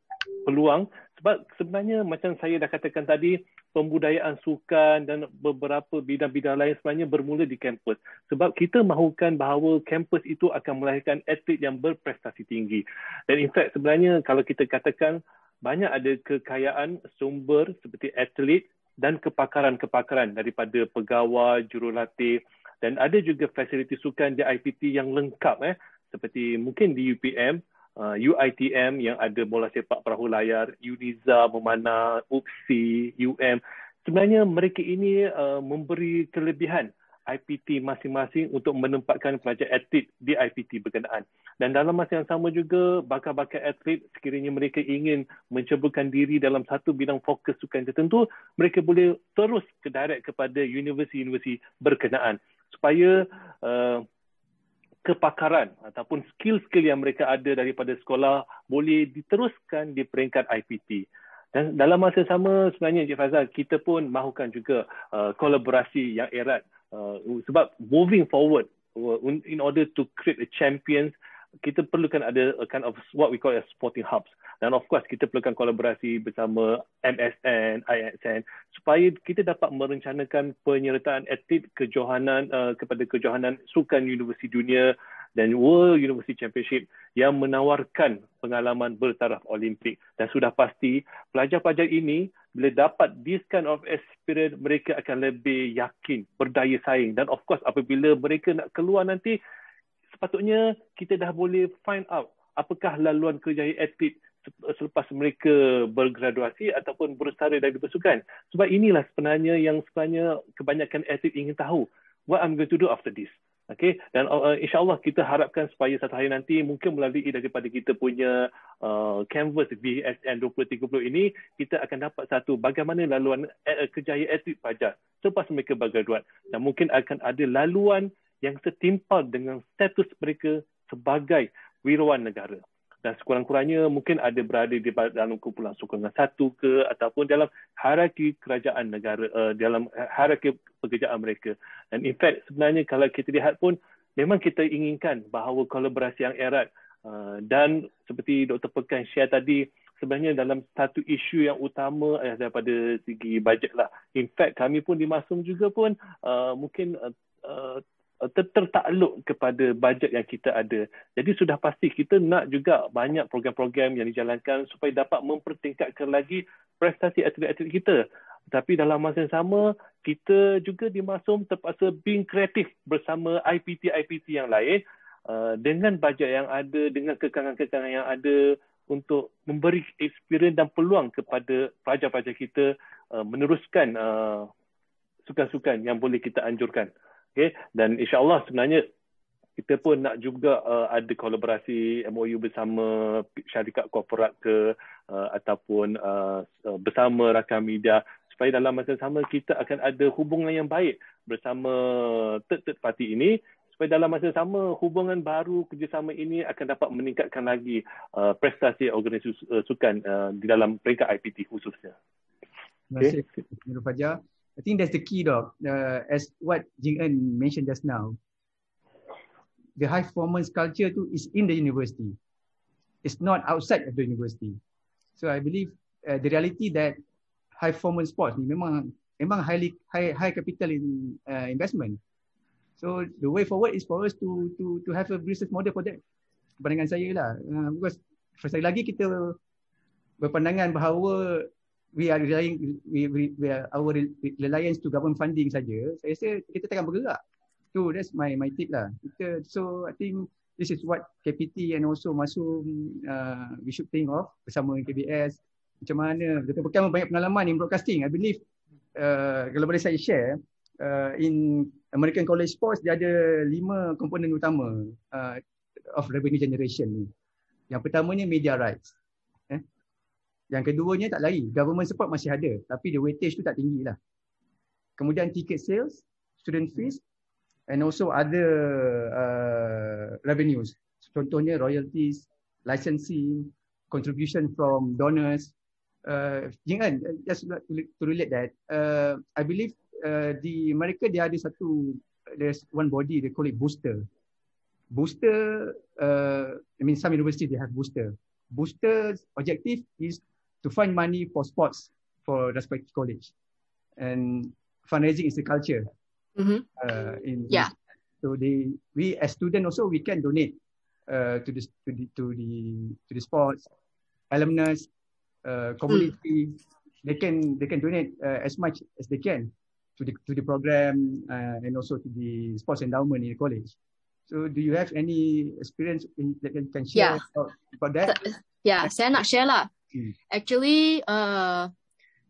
peluang sebab sebenarnya macam saya dah katakan tadi pembudayaan sukan dan beberapa bidang-bidang lain sebenarnya bermula di kampus sebab kita mahukan bahawa kampus itu akan melahirkan atlet yang berprestasi tinggi dan in fact sebenarnya kalau kita katakan banyak ada kekayaan sumber seperti atlet dan kepakaran-kepakaran daripada pegawai, jurulatih dan ada juga fasiliti sukan di IPT yang lengkap eh seperti mungkin di UPM Ah, UITM yang ada bola sepak perahu layar, Uniza, Memana, UPSI, UM. Sebenarnya mereka ini uh, memberi kelebihan IPT masing-masing untuk menempatkan pelajar atlet di IPT berkenaan. Dan dalam masa yang sama juga, bakal-bakal atlet sekiranya mereka ingin mencubukan diri dalam satu bidang fokus sukan tertentu, mereka boleh terus ke direct kepada universiti-universiti berkenaan supaya uh, kepakaran ataupun skill-skill yang mereka ada daripada sekolah boleh diteruskan di peringkat IPT. Dan dalam masa sama sebenarnya Encik Faizal, kita pun mahukan juga uh, kolaborasi yang erat uh, sebab moving forward uh, in order to create a champions uh, kita perlukan ada a kind of what we call as supporting hubs. Dan of course, kita perlukan kolaborasi bersama MSN, ISN supaya kita dapat merencanakan penyertaan atlet kejohanan uh, kepada kejohanan sukan universiti dunia dan World University Championship yang menawarkan pengalaman bertaraf Olimpik. Dan sudah pasti, pelajar-pelajar ini bila dapat this kind of experience, mereka akan lebih yakin, berdaya saing. Dan of course, apabila mereka nak keluar nanti, sepatutnya kita dah boleh find out apakah laluan kerjaya atlet selepas mereka bergraduasi ataupun bersara dari pasukan. Sebab inilah sebenarnya yang sebenarnya kebanyakan atlet ingin tahu what I'm going to do after this. Okay, dan uh, uh insyaAllah kita harapkan supaya satu hari nanti mungkin melalui daripada kita punya uh, canvas BSN 2030 ini kita akan dapat satu bagaimana laluan kerjaya eh, kejayaan atlet pajak selepas mereka bergraduan dan mungkin akan ada laluan yang setimpal dengan status mereka sebagai wirawan negara. Dan sekurang-kurangnya mungkin ada berada di dalam kumpulan sokongan satu ke ataupun dalam hierarki kerajaan negara, uh, dalam hierarki pekerjaan mereka. Dan in fact sebenarnya kalau kita lihat pun memang kita inginkan bahawa kolaborasi yang erat uh, dan seperti Dr. Pekan share tadi, sebenarnya dalam satu isu yang utama eh, daripada segi bajet lah. In fact kami pun di Masum juga pun uh, mungkin uh, Eh, ter- tertakluk kepada bajet yang kita ada. Jadi sudah pasti kita nak juga banyak program-program yang dijalankan supaya dapat mempertingkatkan lagi prestasi atlet-atlet kita. Tapi dalam masa yang sama, kita juga di terpaksa being kreatif bersama IPT-IPT yang lain uh, dengan bajet yang ada, dengan kekangan-kekangan yang ada untuk memberi experience dan peluang kepada pelajar-pelajar kita uh, meneruskan uh, sukan-sukan yang boleh kita anjurkan. Okay. Dan insya Allah sebenarnya kita pun nak juga uh, ada kolaborasi MOU bersama syarikat korporat ke uh, ataupun uh, uh, bersama rakan media supaya dalam masa yang sama kita akan ada hubungan yang baik bersama third-third party ini supaya dalam masa yang sama hubungan baru kerjasama ini akan dapat meningkatkan lagi uh, prestasi organisasi uh, sukan uh, di dalam peringkat IPT khususnya. Okay. Terima kasih, Nur Fajar. I think that's the key, dog. Uh, as what Jing En mentioned just now, the high performance culture too is in the university. It's not outside of the university. So I believe uh, the reality that high performance sports ni memang memang highly high high capital in uh, investment. So the way forward is for us to to to have a business model for that. Pandangan saya lah. Uh, because first lagi kita berpandangan bahawa we are relying we we, we are our reliance to government funding saja saya rasa kita takkan bergerak so that's my my tip lah kita so i think this is what KPT and also Masum uh, we should think of bersama dengan KBS macam mana kita pekan banyak pengalaman in broadcasting i believe uh, kalau boleh saya share uh, in American College Sports dia ada lima komponen utama uh, of revenue generation ni yang pertama pertamanya media rights yang keduanya tak lari. Government support masih ada. Tapi the weightage tu tak tinggi lah. Kemudian ticket sales, student fees and also other uh, revenues. Contohnya royalties, licensing, contribution from donors. Uh, Jingan, just to relate that, uh, I believe uh, di mereka dia ada satu there's one body they call it booster. Booster, uh, I mean some university they have booster. booster objective is to find money for sports for respective college. And fundraising is a culture. Mm-hmm. Uh, in yeah. So they, we as students also we can donate uh, to, the to the to the to the sports alumni, uh, community. Mm. They can they can donate uh, as much as they can to the to the program uh, and also to the sports endowment in the college. So do you have any experience in, that you can share yeah. about, about that? yeah, saya nak share lah. Mm. Actually, uh,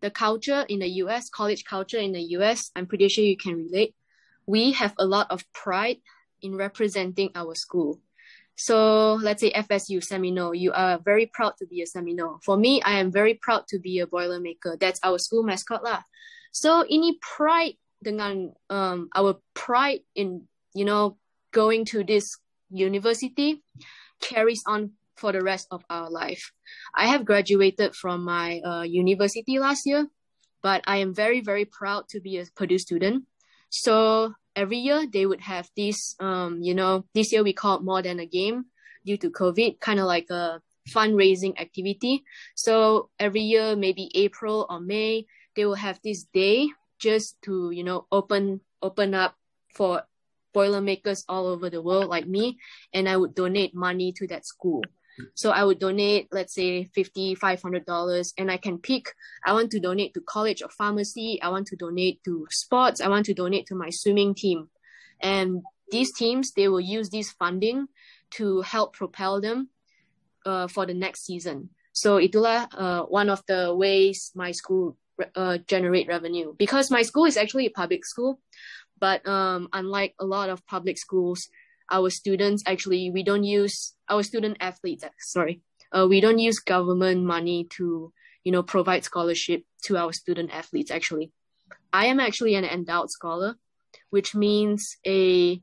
the culture in the US, college culture in the US, I'm pretty sure you can relate. We have a lot of pride in representing our school. So let's say FSU Seminole, you are very proud to be a Seminole. For me, I am very proud to be a Boilermaker. That's our school mascot lah. So any pride dengan um, our pride in you know going to this university carries on for the rest of our life. I have graduated from my uh, university last year, but I am very, very proud to be a Purdue student. So every year they would have this, um, you know, this year we called more than a game due to COVID, kind of like a fundraising activity. So every year, maybe April or May, they will have this day just to, you know, open open up for boilermakers all over the world like me and I would donate money to that school. So I would donate, let's say, $50, $500, and I can pick. I want to donate to college or pharmacy. I want to donate to sports. I want to donate to my swimming team. And these teams, they will use this funding to help propel them uh, for the next season. So itulah uh, one of the ways my school uh, generate revenue because my school is actually a public school, but um, unlike a lot of public schools, our students actually we don't use our student athletes, eh, sorry, uh, we don't use government money to, you know, provide scholarship to our student athletes. Actually, I am actually an endowed scholar, which means a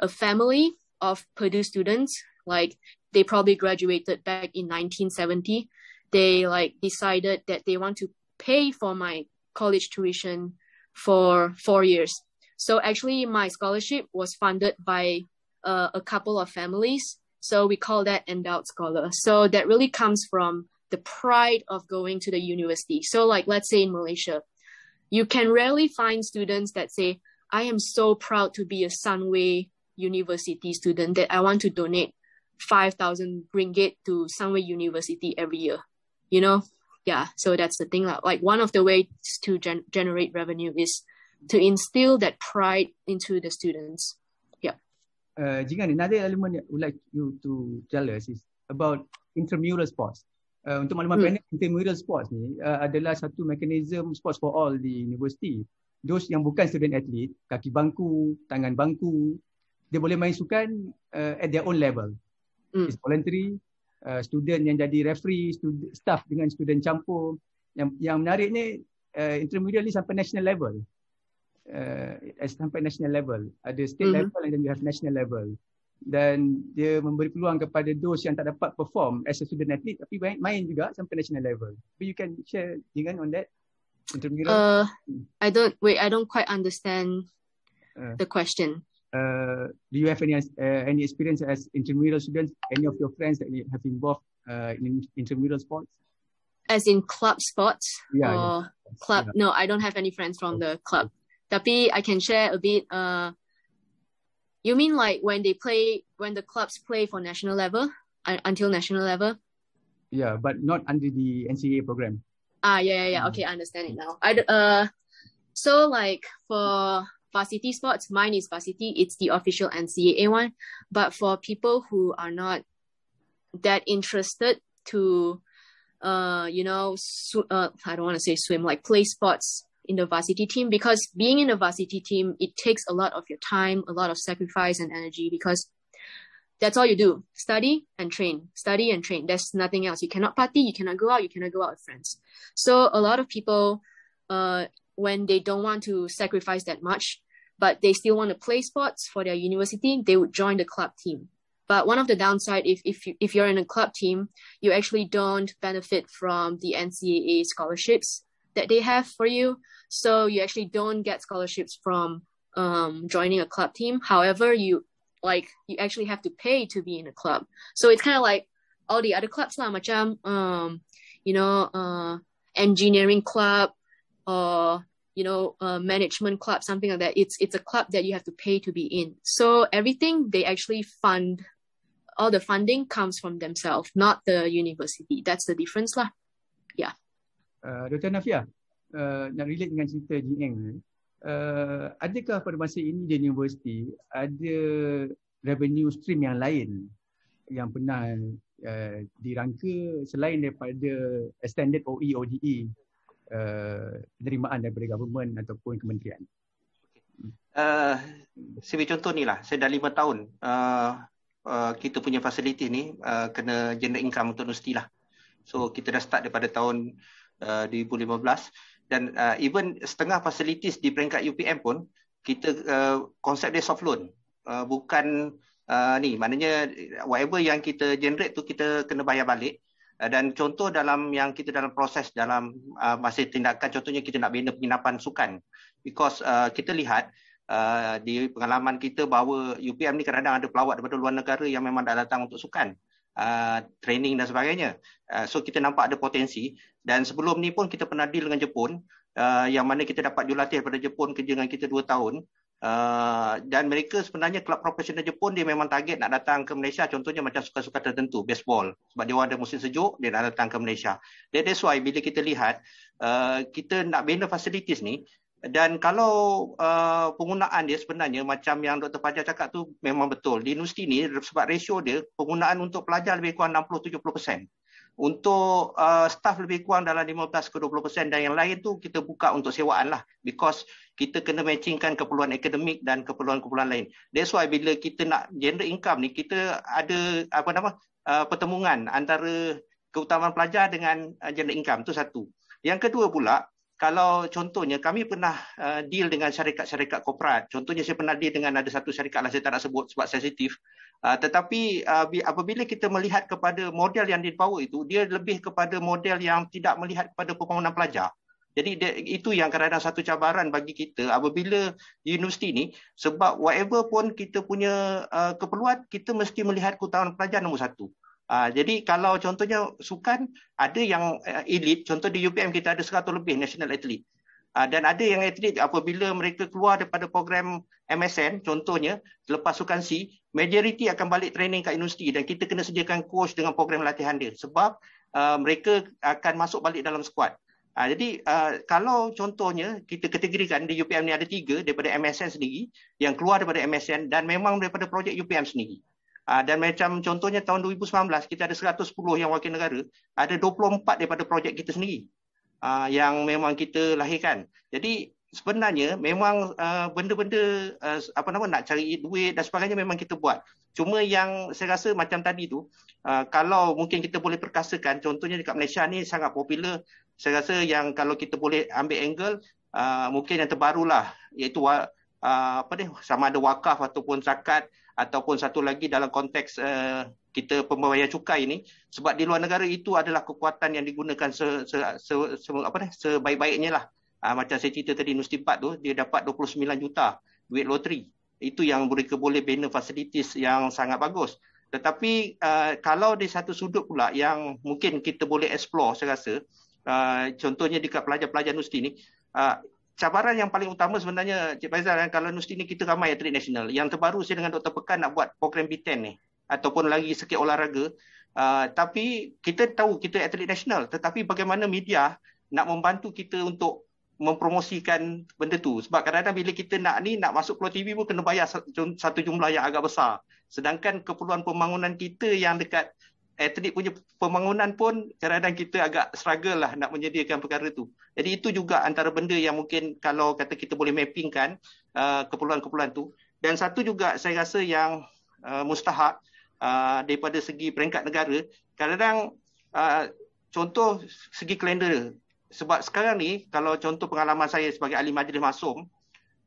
a family of Purdue students, like they probably graduated back in 1970. They like decided that they want to pay for my college tuition for four years. So actually, my scholarship was funded by uh, a couple of families so we call that endowed scholar. So that really comes from the pride of going to the university. So, like, let's say in Malaysia, you can rarely find students that say, I am so proud to be a Sunway University student that I want to donate 5,000 ringgit to Sunway University every year. You know? Yeah, so that's the thing. Like, one of the ways to gen- generate revenue is to instill that pride into the students. Uh, jingan ni. Another element that would like you to tell us is about intramural sports. Uh, untuk maklumat hmm. panel, intramural sports ni uh, adalah satu mekanisme sports for all di universiti. Those yang bukan student athlete, kaki bangku, tangan bangku, dia boleh main sukan uh, at their own level. Hmm. It's voluntary. Uh, student yang jadi referee, stud- staff dengan student campur. Yang yang ni uh, intermediate ni sampai national level. uh, as sampai national level. Ada state mm-hmm. level and then you have national level. Dan dia memberi peluang kepada those yang tak dapat perform as a student athlete tapi main, main juga sampai national level. But you can share dengan on that. Uh, hmm. I don't wait. I don't quite understand uh, the question. Uh, do you have any uh, any experience as intramural students? Any of your friends that have involved uh, in intramural sports? As in club sports? Yeah. Or yeah. club? Yeah. No, I don't have any friends from the club Tapi I can share a bit. Uh, you mean like when they play when the clubs play for national level uh, until national level? Yeah, but not under the NCAA program. Ah, yeah, yeah, yeah. Mm. Okay, I understand it now. I uh, so like for varsity sports, mine is varsity. It's the official NCAA one. But for people who are not that interested to, uh, you know, sw- uh, I don't want to say swim, like play sports in the varsity team because being in a varsity team it takes a lot of your time a lot of sacrifice and energy because that's all you do study and train study and train there's nothing else you cannot party you cannot go out you cannot go out with friends so a lot of people uh, when they don't want to sacrifice that much but they still want to play sports for their university they would join the club team but one of the downside if if you, if you're in a club team you actually don't benefit from the ncaa scholarships that they have for you. So you actually don't get scholarships from um, joining a club team. However, you like you actually have to pay to be in a club. So it's kind of like all the other clubs lah, macam um, you know uh, engineering club or you know uh, management club, something like that. It's it's a club that you have to pay to be in. So everything they actually fund. All the funding comes from themselves, not the university. That's the difference, lah. Yeah. Uh, eh, Dr. Nafia, uh, eh, nak relate dengan cerita Jin Eng ni. Uh, adakah pada masa ini di universiti ada revenue stream yang lain yang pernah uh, dirangka selain daripada extended OE, ODE uh, penerimaan daripada government ataupun kementerian? Uh, sebagai contoh ni lah, saya dah lima tahun uh, uh, kita punya fasiliti ni uh, kena generate income untuk universiti lah. So kita dah start daripada tahun uh, 2015 dan uh, even setengah facilities di peringkat UPM pun kita uh, konsep dia soft loan uh, bukan uh, ni maknanya whatever yang kita generate tu kita kena bayar balik uh, dan contoh dalam yang kita dalam proses dalam uh, masih tindakan contohnya kita nak bina penginapan sukan because uh, kita lihat Uh, di pengalaman kita bahawa UPM ni kadang-kadang ada pelawat daripada luar negara yang memang dah datang untuk sukan. Uh, uh, training dan sebagainya. Uh, so kita nampak ada potensi dan sebelum ni pun kita pernah deal dengan Jepun uh, yang mana kita dapat jurulatih daripada Jepun kerja dengan kita 2 tahun uh, dan mereka sebenarnya kelab profesional Jepun dia memang target nak datang ke Malaysia contohnya macam suka-suka tertentu baseball sebab dia ada musim sejuk dia nak datang ke Malaysia. That's why bila kita lihat uh, kita nak bina facilities ni dan kalau uh, penggunaan dia sebenarnya macam yang Dr. Fajar cakap tu memang betul. Di universiti ni sebab ratio dia penggunaan untuk pelajar lebih kurang 60-70%. Untuk uh, staff lebih kurang dalam 15-20% dan yang lain tu kita buka untuk sewaan lah. Because kita kena matchingkan keperluan akademik dan keperluan-keperluan lain. That's why bila kita nak generate income ni kita ada apa nama uh, pertemuan antara keutamaan pelajar dengan uh, generate income. tu satu. Yang kedua pula, kalau contohnya kami pernah uh, deal dengan syarikat-syarikat korporat contohnya saya pernah deal dengan ada satu syarikat lah saya tak nak sebut sebab sensitif uh, tetapi uh, apabila kita melihat kepada model yang dibawa itu dia lebih kepada model yang tidak melihat kepada pembangunan pelajar jadi dia, itu yang kadang-kadang satu cabaran bagi kita apabila di universiti ni sebab whatever pun kita punya uh, keperluan kita mesti melihat keutamaan pelajar nombor satu Uh, jadi kalau contohnya sukan ada yang uh, elite, contoh di UPM kita ada 100 lebih national athlete. Uh, dan ada yang atlet apabila mereka keluar daripada program MSN contohnya selepas sukan C majoriti akan balik training kat universiti dan kita kena sediakan coach dengan program latihan dia sebab uh, mereka akan masuk balik dalam squad. Uh, jadi uh, kalau contohnya kita kategorikan di UPM ni ada tiga daripada MSN sendiri yang keluar daripada MSN dan memang daripada projek UPM sendiri. Ah, dan macam contohnya tahun 2019 kita ada 110 yang wakil negara, ada 24 daripada projek kita sendiri ah, yang memang kita lahirkan. Jadi sebenarnya memang ah, benda-benda apa nama nak cari duit dan sebagainya memang kita buat. Cuma yang saya rasa macam tadi tu kalau mungkin kita boleh perkasakan contohnya dekat Malaysia ni sangat popular saya rasa yang kalau kita boleh ambil angle mungkin yang terbarulah iaitu apa ni sama ada wakaf ataupun zakat ataupun satu lagi dalam konteks uh, kita pembayar cukai ini sebab di luar negara itu adalah kekuatan yang digunakan se, se, se, se apa ni sebaik-baiknya lah uh, macam saya cerita tadi Nusti Pat tu dia dapat 29 juta duit loteri itu yang mereka boleh bina fasilitis yang sangat bagus tetapi uh, kalau di satu sudut pula yang mungkin kita boleh explore saya rasa uh, contohnya dekat pelajar-pelajar universiti ni uh, cabaran yang paling utama sebenarnya Cik Faizal eh, kalau universiti ni kita ramai atlet nasional yang terbaru saya dengan Dr. Pekan nak buat program B10 ni ataupun lagi sikit olahraga uh, tapi kita tahu kita atlet nasional tetapi bagaimana media nak membantu kita untuk mempromosikan benda tu sebab kadang-kadang bila kita nak ni nak masuk Pro TV pun kena bayar satu jumlah yang agak besar sedangkan keperluan pembangunan kita yang dekat etnik punya pembangunan pun kadang-kadang kita agak struggle lah nak menyediakan perkara tu. Jadi itu juga antara benda yang mungkin kalau kata kita boleh mappingkan uh, keperluan-keperluan tu. Dan satu juga saya rasa yang uh, mustahak uh, daripada segi peringkat negara, kadang-kadang uh, contoh segi kalender. Sebab sekarang ni kalau contoh pengalaman saya sebagai ahli majlis masum,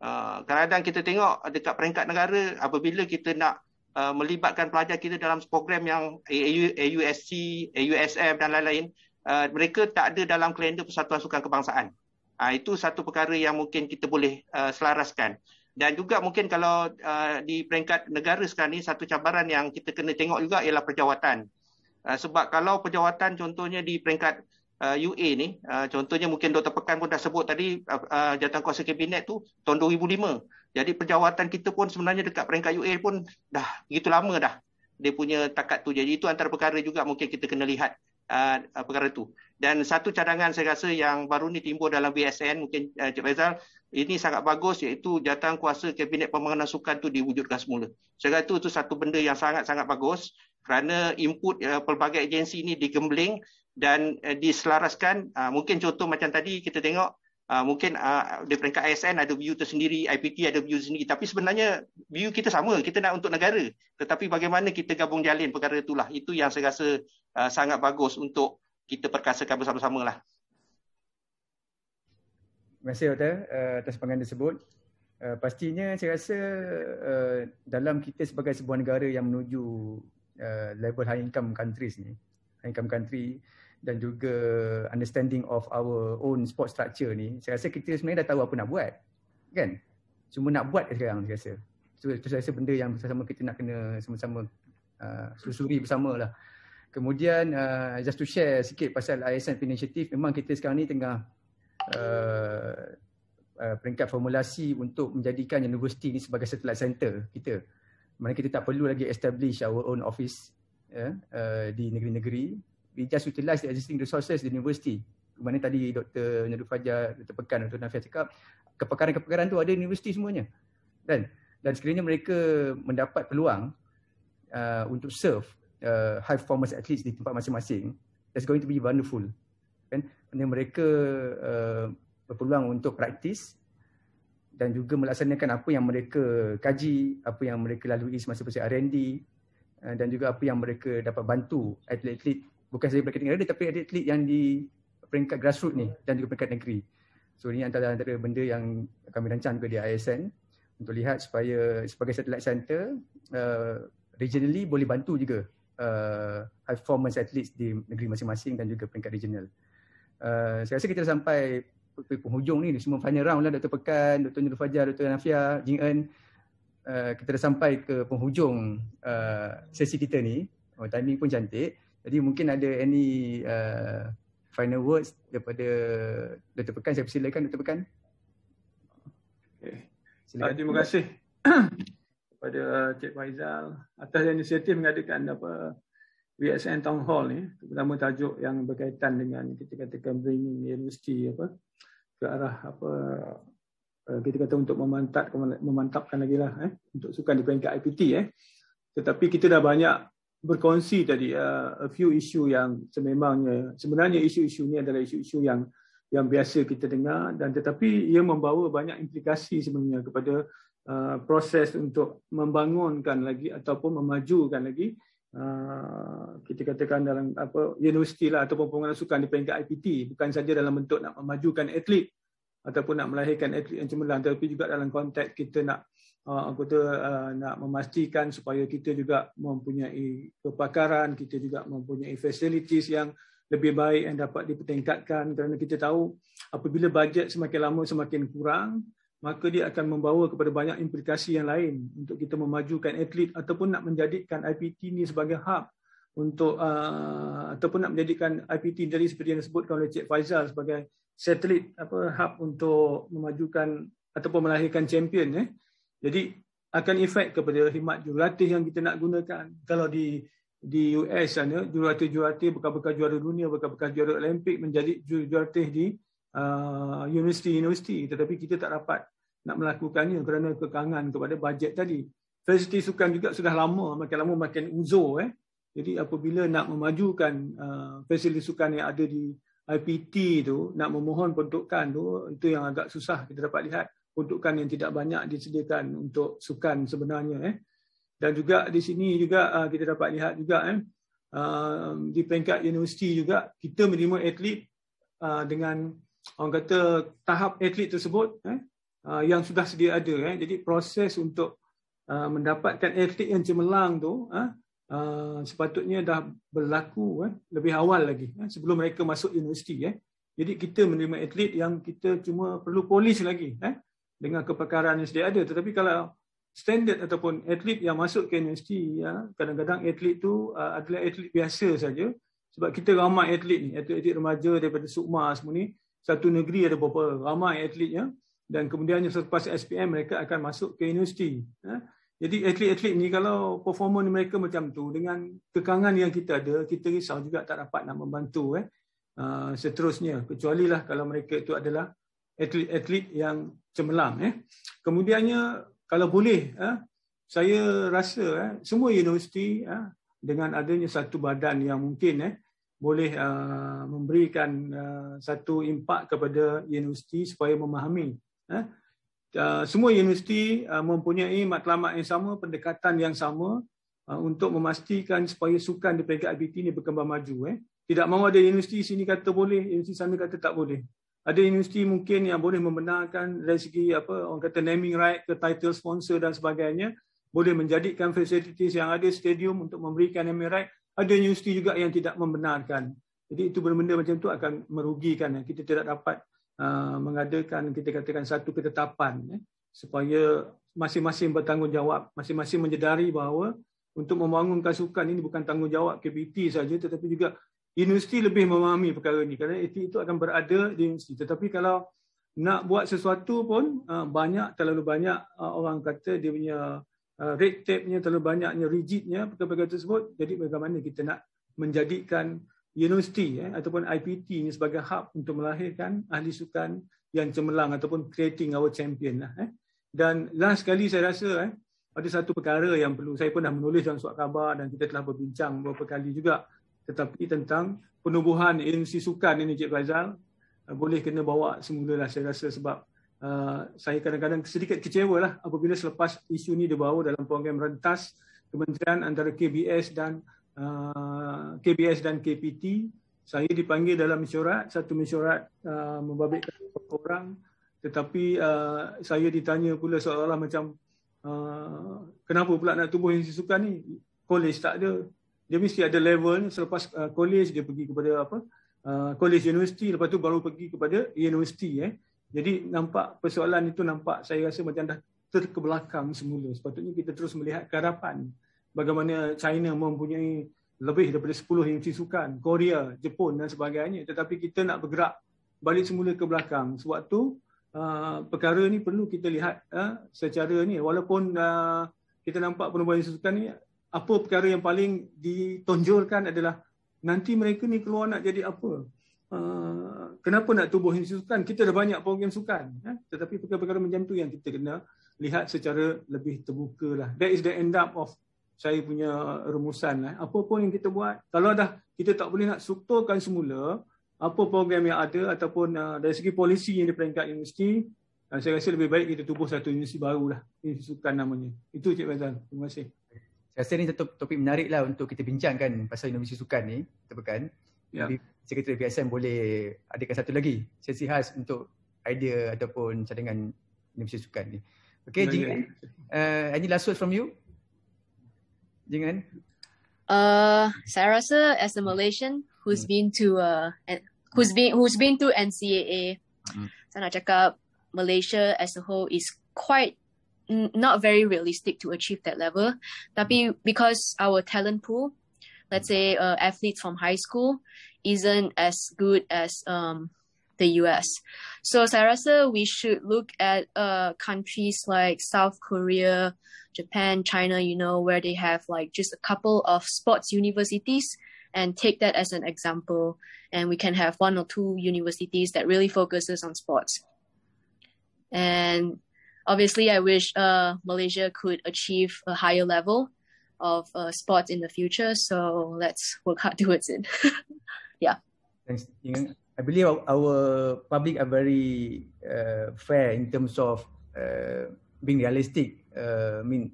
uh, kadang-kadang kita tengok dekat peringkat negara apabila kita nak Uh, melibatkan pelajar kita dalam program yang AUSC, AUSM dan lain-lain, uh, mereka tak ada dalam kalender Persatuan Sukan Kebangsaan. Uh, itu satu perkara yang mungkin kita boleh uh, selaraskan. Dan juga mungkin kalau uh, di peringkat negara sekarang ni, satu cabaran yang kita kena tengok juga ialah perjawatan. Uh, sebab kalau perjawatan contohnya di peringkat uh, UA ni, uh, contohnya mungkin Dr. Pekan pun dah sebut tadi, uh, uh, jatuh kuasa kabinet tu tahun 2005. Jadi perjawatan kita pun sebenarnya dekat peringkat UA pun dah begitu lama dah dia punya takat tu. Jadi itu antara perkara juga mungkin kita kena lihat uh, uh perkara tu. Dan satu cadangan saya rasa yang baru ni timbul dalam BSN mungkin uh, Cik Faizal ini sangat bagus iaitu jatuhan kuasa Kabinet Pembangunan Sukan tu diwujudkan semula. Saya kata itu, itu satu benda yang sangat-sangat bagus kerana input uh, pelbagai agensi ini digembling dan uh, diselaraskan. Uh, mungkin contoh macam tadi kita tengok Ah, mungkin uh, di peringkat ISN ada view tersendiri, IPT ada view sendiri. Tapi sebenarnya view kita sama, kita nak untuk negara. Tetapi bagaimana kita gabung jalin perkara itulah. Itu yang saya rasa uh, sangat bagus untuk kita perkasakan bersama-sama lah. Terima kasih Dr. Uh, eh, atas panggilan tersebut. Uh, eh, pastinya saya rasa uh, dalam kita sebagai sebuah negara yang menuju uh, level high income countries ni, high income country, dan juga understanding of our own sport structure ni saya rasa kita sebenarnya dah tahu apa nak buat kan cuma nak buat sekarang saya rasa so, itu saya rasa benda yang bersama kita nak kena sama-sama uh, susuri bersama lah kemudian uh, just to share sikit pasal ISN initiative memang kita sekarang ni tengah uh, uh, peringkat formulasi untuk menjadikan universiti ni sebagai satellite center kita mana kita tak perlu lagi establish our own office yeah, uh, di negeri-negeri we just utilize the existing resources di universiti. Kemarin tadi Dr. Nyadu Fajar, Dr. Pekan, Dr. Nafiah cakap, kepekaran-kepekaran tu ada di universiti semuanya. Dan Dan sekiranya mereka mendapat peluang uh, untuk serve uh, high performance athletes di tempat masing-masing, that's going to be wonderful. Kan? Dan mereka uh, berpeluang untuk praktis dan juga melaksanakan apa yang mereka kaji, apa yang mereka lalui semasa proses R&D uh, dan juga apa yang mereka dapat bantu atlet-atlet bukan saja peringkat negara tapi atlet-atlet yang di peringkat grassroots ni dan juga peringkat negeri. So ini antara antara benda yang kami rancang juga di ISN untuk lihat supaya sebagai satellite center uh, regionally boleh bantu juga uh, high performance athletes di negeri masing-masing dan juga peringkat regional. Uh, saya rasa kita dah sampai penghujung ni, semua final round lah Dr. Pekan, Dr. Nur Fajar, Dr. Nafia, Jing En. Uh, kita dah sampai ke penghujung uh, sesi kita ni. Oh, timing pun cantik. Jadi mungkin ada any uh, final words daripada Dr. Pekan. Saya persilakan Dr. Pekan. Okay. Uh, ah, terima kasih kepada Cik Faizal atas inisiatif mengadakan apa VSN Town Hall ni. Terutama tajuk yang berkaitan dengan kita katakan bringing university apa ke arah apa eh, kita kata untuk memantap memantapkan lagi lah eh, untuk sukan di peringkat IPT eh. Tetapi kita dah banyak berkongsi tadi uh, a few issue yang sememangnya sebenarnya isu-isu ini adalah isu-isu yang yang biasa kita dengar dan tetapi ia membawa banyak implikasi sebenarnya kepada uh, proses untuk membangunkan lagi ataupun memajukan lagi uh, kita katakan dalam apa universiti lah ataupun pembangunan sukan di peringkat IPT bukan saja dalam bentuk nak memajukan atlet ataupun nak melahirkan atlet yang cemerlang tetapi juga dalam konteks kita nak Ah, aku tu ah, nak memastikan supaya kita juga mempunyai kepakaran, kita juga mempunyai facilities yang lebih baik yang dapat dipertingkatkan kerana kita tahu apabila bajet semakin lama semakin kurang, maka dia akan membawa kepada banyak implikasi yang lain untuk kita memajukan atlet ataupun nak menjadikan IPT ini sebagai hub untuk uh, ataupun nak menjadikan IPT jadi seperti yang disebutkan oleh Cik Faizal sebagai satelit apa hub untuk memajukan ataupun melahirkan champion eh. Jadi akan efek kepada khidmat jurulatih yang kita nak gunakan. Kalau di di US sana, jurulatih-jurulatih bekas-bekas juara dunia, bekas-bekas juara Olimpik menjadi jurulatih di uh, universiti-universiti. Tetapi kita tak dapat nak melakukannya kerana kekangan kepada bajet tadi. Universiti sukan juga sudah lama, makin lama makin uzur. Eh. Jadi apabila nak memajukan uh, fasiliti sukan yang ada di IPT tu, nak memohon peruntukan tu, itu yang agak susah kita dapat lihat peruntukan yang tidak banyak disediakan untuk sukan sebenarnya eh. Dan juga di sini juga uh, kita dapat lihat juga eh uh, di peringkat universiti juga kita menerima atlet uh, dengan orang kata tahap atlet tersebut eh uh, yang sudah sedia ada eh. Jadi proses untuk uh, mendapatkan atlet yang cemerlang tu eh uh, sepatutnya dah berlaku eh, lebih awal lagi eh, sebelum mereka masuk universiti eh. jadi kita menerima atlet yang kita cuma perlu polis lagi eh dengan kepakaran yang sedia ada tetapi kalau standard ataupun atlet yang masuk ke universiti ya kadang-kadang atlet tu uh, adalah atlet biasa saja sebab kita ramai atlet ni atlet-atlet remaja daripada Sukma semua ni satu negeri ada beberapa ramai atletnya dan kemudiannya selepas SPM mereka akan masuk ke universiti ya. jadi atlet-atlet ni kalau performance mereka macam tu dengan kekangan yang kita ada kita risau juga tak dapat nak membantu eh uh, seterusnya kecuali lah kalau mereka itu adalah atlet-atlet yang cemerlang. Eh. Kemudiannya kalau boleh eh, saya rasa eh, semua universiti eh, dengan adanya satu badan yang mungkin eh, boleh uh, memberikan uh, satu impak kepada universiti supaya memahami. Eh. Uh, semua universiti uh, mempunyai matlamat yang sama, pendekatan yang sama uh, untuk memastikan supaya sukan di peringkat IBT ini berkembang maju. Eh. Tidak mahu ada universiti sini kata boleh, universiti sana kata tak boleh ada universiti mungkin yang boleh membenarkan dari segi apa orang kata naming right ke title sponsor dan sebagainya boleh menjadikan facilities yang ada stadium untuk memberikan naming right ada universiti juga yang tidak membenarkan jadi itu benda-benda macam tu akan merugikan eh. kita tidak dapat uh, mengadakan kita katakan satu ketetapan eh, supaya masing-masing bertanggungjawab masing-masing menyedari bahawa untuk membangunkan sukan ini bukan tanggungjawab KBT saja tetapi juga universiti lebih memahami perkara ini kerana etik itu akan berada di universiti tetapi kalau nak buat sesuatu pun ah, banyak terlalu banyak ah, orang kata dia punya ah, red tape-nya terlalu banyaknya rigidnya perkara-perkara tersebut jadi bagaimana kita nak menjadikan universiti eh, ataupun IPT ini sebagai hub untuk melahirkan ahli sukan yang cemerlang ataupun creating our champion lah eh. dan last sekali saya rasa eh, ada satu perkara yang perlu saya pun dah menulis dalam surat khabar dan kita telah berbincang beberapa kali juga tetapi tentang penubuhan insi sukan ini Cik Faizal eh, boleh kena bawa semula lah saya rasa sebab uh, saya kadang-kadang sedikit kecewa lah apabila selepas isu ini dibawa dalam program rentas kementerian antara KBS dan uh, eh, KBS dan KPT saya dipanggil dalam mesyuarat satu mesyuarat uh, membabitkan beberapa orang tetapi uh, saya ditanya pula seolah-olah macam uh, kenapa pula nak tubuh insi sukan ni kolej tak ada dia mesti ada level ni selepas uh, college dia pergi kepada apa uh, college universiti lepas tu baru pergi kepada universiti eh jadi nampak persoalan itu nampak saya rasa macam dah terkebelakang semula sepatutnya kita terus melihat ke hadapan bagaimana China mempunyai lebih daripada 10 universiti sukan Korea Jepun dan sebagainya tetapi kita nak bergerak balik semula ke belakang sebab tu uh, perkara ni perlu kita lihat uh, secara ni walaupun uh, kita nampak penubuhan sukan ni apa perkara yang paling ditonjolkan adalah nanti mereka ni keluar nak jadi apa? Uh, kenapa nak tubuh sukan? Kita dah banyak program sukan. Ya? Ha? Tetapi perkara-perkara macam tu yang kita kena lihat secara lebih terbuka lah. That is the end up of saya punya rumusan. Lah. Apa pun yang kita buat, kalau dah kita tak boleh nak strukturkan semula, apa program yang ada ataupun uh, dari segi polisi yang di peringkat universiti, uh, saya rasa lebih baik kita tubuh satu universiti baru lah. Ini sukan namanya. Itu Cik Fazal. Terima kasih. Saya rasa ni topik menarik lah untuk kita bincangkan pasal Indonesia Sukan ni, betul kan? Ya. Yeah. Sekretari BSM boleh adakan satu lagi sesi khas untuk idea ataupun cadangan Indonesia Sukan ni. Okay, yeah, Jingan. Yeah. Uh, eh, any last words from you? Jingan? Uh, saya rasa as a Malaysian who's hmm. been to uh, who's been who's been to NCAA, hmm. saya nak cakap Malaysia as a whole is quite not very realistic to achieve that level. Tapi hmm. because our talent pool, let's say uh, athletes from high school, isn't as good as um, the US. So Sarasa, we should look at uh, countries like South Korea, Japan, China, you know, where they have like just a couple of sports universities and take that as an example. And we can have one or two universities that really focuses on sports. And obviously, I wish uh, Malaysia could achieve a higher level of uh, sports in the future. So let's work hard towards it. yeah. Thanks, I believe our public are very uh, fair in terms of uh, being realistic. Uh, I mean,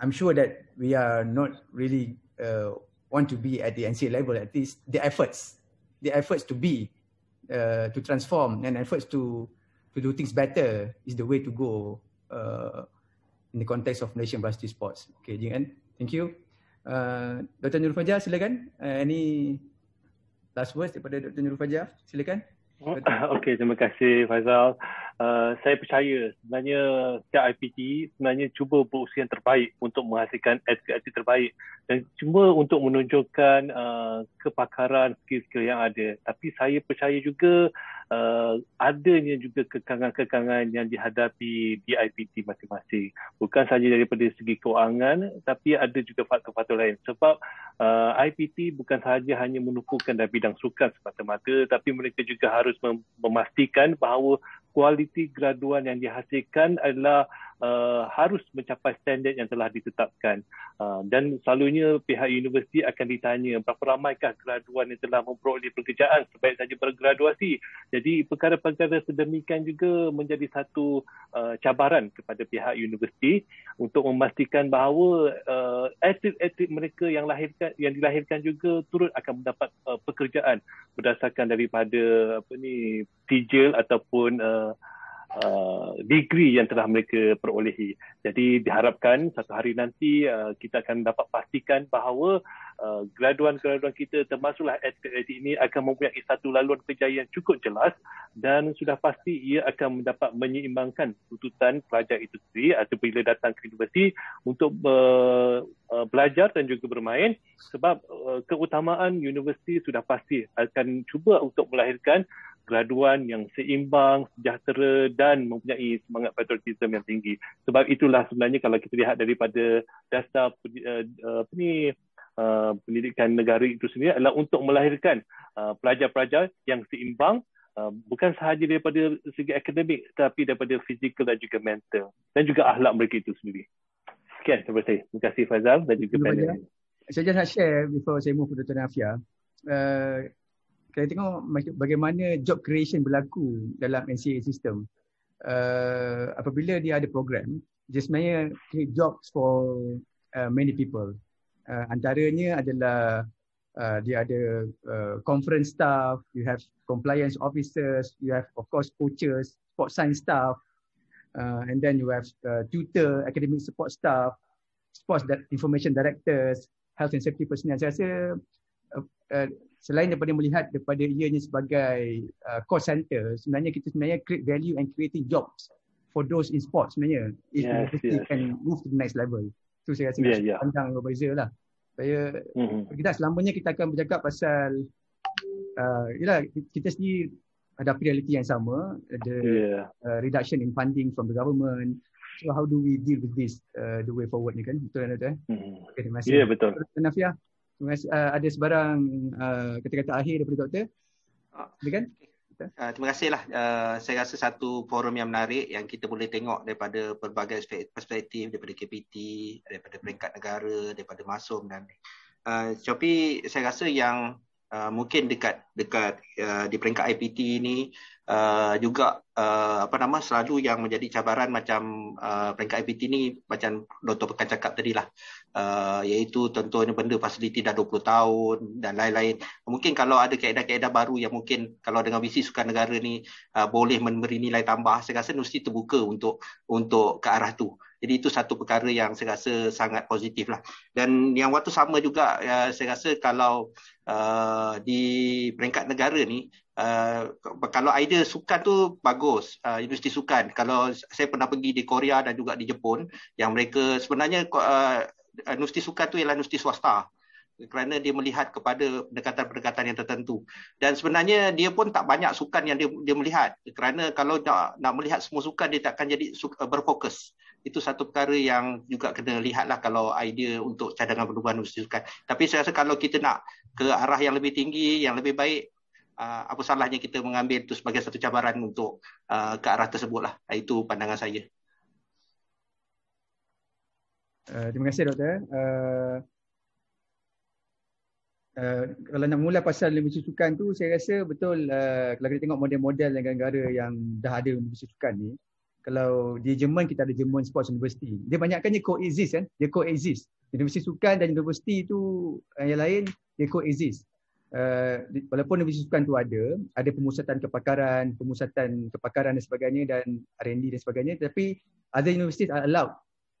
I'm sure that we are not really uh, want to be at the NCA level. At least the efforts, the efforts to be, uh, to transform, and efforts to to do things better is the way to go uh, in the context of Malaysian varsity sports. Okay, Jingan, thank you. Uh, Dr. Nur Fajar, silakan. Uh, any last words daripada Dr. Nur Fajar? Silakan. Oh, okay, terima kasih Faizal. Uh, saya percaya sebenarnya setiap IPT sebenarnya cuba berusaha yang terbaik untuk menghasilkan atlet-atlet terbaik dan cuma untuk menunjukkan uh, kepakaran skill-skill yang ada. Tapi saya percaya juga uh, adanya juga kekangan-kekangan yang dihadapi BIPT masing-masing. Bukan sahaja daripada segi kewangan, tapi ada juga faktor-faktor lain sebab uh, eh, IPT bukan sahaja hanya menumpukan dalam bidang sukan semata-mata tapi mereka juga harus memastikan bahawa kualiti graduan yang dihasilkan adalah uh, harus mencapai standard yang telah ditetapkan uh, dan selalunya pihak universiti akan ditanya berapa ramaikah graduan yang telah memperoleh pekerjaan sebaik saja bergraduasi jadi perkara-perkara sedemikian juga menjadi satu uh, cabaran kepada pihak universiti untuk memastikan bahawa uh, atlet-atlet mereka yang lahirkan yang dilahirkan juga turut akan mendapat uh, pekerjaan berdasarkan daripada apa ni tijil ataupun uh, Uh, degree yang telah mereka perolehi. Jadi diharapkan satu hari nanti uh, kita akan dapat pastikan bahawa uh, graduan-graduan kita termasuklah SPAD ini akan mempunyai satu laluan kerja yang cukup jelas dan sudah pasti ia akan mendapat menyeimbangkan tuntutan pelajar itu sendiri atau bila datang ke universiti untuk uh, belajar dan juga bermain sebab uh, keutamaan universiti sudah pasti akan cuba untuk melahirkan graduan yang seimbang, sejahtera dan mempunyai semangat patriotisme yang tinggi. Sebab itulah sebenarnya kalau kita lihat daripada dasar eh, eh, apa ni eh, pendidikan negara itu sendiri adalah untuk melahirkan pelajar-pelajar yang seimbang bukan sahaja daripada segi akademik tapi daripada fizikal dan juga mental dan juga ahlak mereka itu sendiri. Sekian daripada saya. Terima kasih Fazal dan juga panel. Saya just nak share before saya move to Tuan Afia kita tengok bagaimana job creation berlaku dalam NCA system. Uh, apabila dia ada program, dia sebenarnya create jobs for uh, many people. Uh, antaranya adalah uh, dia ada uh, conference staff, you have compliance officers, you have of course coaches, sports science staff, uh, and then you have uh, tutor, academic support staff, sports information directors, health and safety personnel. Saya rasa Eh, eh, selain daripada melihat daripada ianya sebagai uh, eh, core center sebenarnya kita sebenarnya create value and creating jobs for those in sports sebenarnya if yes, yes. can move to the next level tu saya rasa yeah, yeah. pandang advisor lah saya mm-hmm. kita selamanya kita akan bercakap pasal uh, yalah, kita sendiri ada reality yang sama ada yeah. uh, reduction in funding from the government so how do we deal with this uh, the way forward ni kan betul kan eh? mm-hmm. okay, terima kasih yeah, betul Nafia uh, ada sebarang uh, kata-kata akhir daripada doktor ah, dengan Uh, terima kasihlah. Uh, saya rasa satu forum yang menarik yang kita boleh tengok daripada pelbagai perspektif daripada KPT, daripada peringkat negara, daripada masum dan uh, ah, tapi saya rasa yang uh, mungkin dekat dekat uh, di peringkat IPT ini uh, juga uh, apa nama selalu yang menjadi cabaran macam uh, peringkat IPT ini macam Dr. Pekan cakap tadi lah uh, iaitu tentunya benda fasiliti dah 20 tahun dan lain-lain. Mungkin kalau ada kaedah-kaedah baru yang mungkin kalau dengan visi sukan negara ni uh, boleh memberi nilai tambah, saya rasa mesti terbuka untuk untuk ke arah tu. Jadi itu satu perkara yang saya rasa sangat positif lah. Dan yang waktu sama juga uh, saya rasa kalau uh, di peringkat negara ni Uh, kalau idea sukan tu bagus uh, universiti sukan kalau saya pernah pergi di Korea dan juga di Jepun yang mereka sebenarnya uh, Eh, universiti sukan tu ialah universiti swasta kerana dia melihat kepada pendekatan-pendekatan yang tertentu dan sebenarnya dia pun tak banyak sukan yang dia dia melihat kerana kalau nak nak melihat semua sukan dia takkan jadi eh, berfokus itu satu perkara yang juga kena lihatlah kalau idea untuk cadangan perubahan universiti sukan tapi saya rasa kalau kita nak ke arah yang lebih tinggi yang lebih baik ah, apa salahnya kita mengambil itu sebagai satu cabaran untuk ah, ke arah tersebutlah ah, itu pandangan saya Eh, terima kasih doktor. Uh, Uh, kalau nak mula pasal universiti sukan tu saya rasa betul uh, kalau kita tengok model-model negara-negara yang dah ada universiti sukan ni kalau di Jerman kita ada German Sports University dia banyakkannya coexist kan dia coexist universiti sukan dan universiti tu yang lain dia coexist uh, walaupun universiti sukan tu ada ada pemusatan kepakaran pemusatan kepakaran dan sebagainya dan R&D dan sebagainya tapi ada universiti are allowed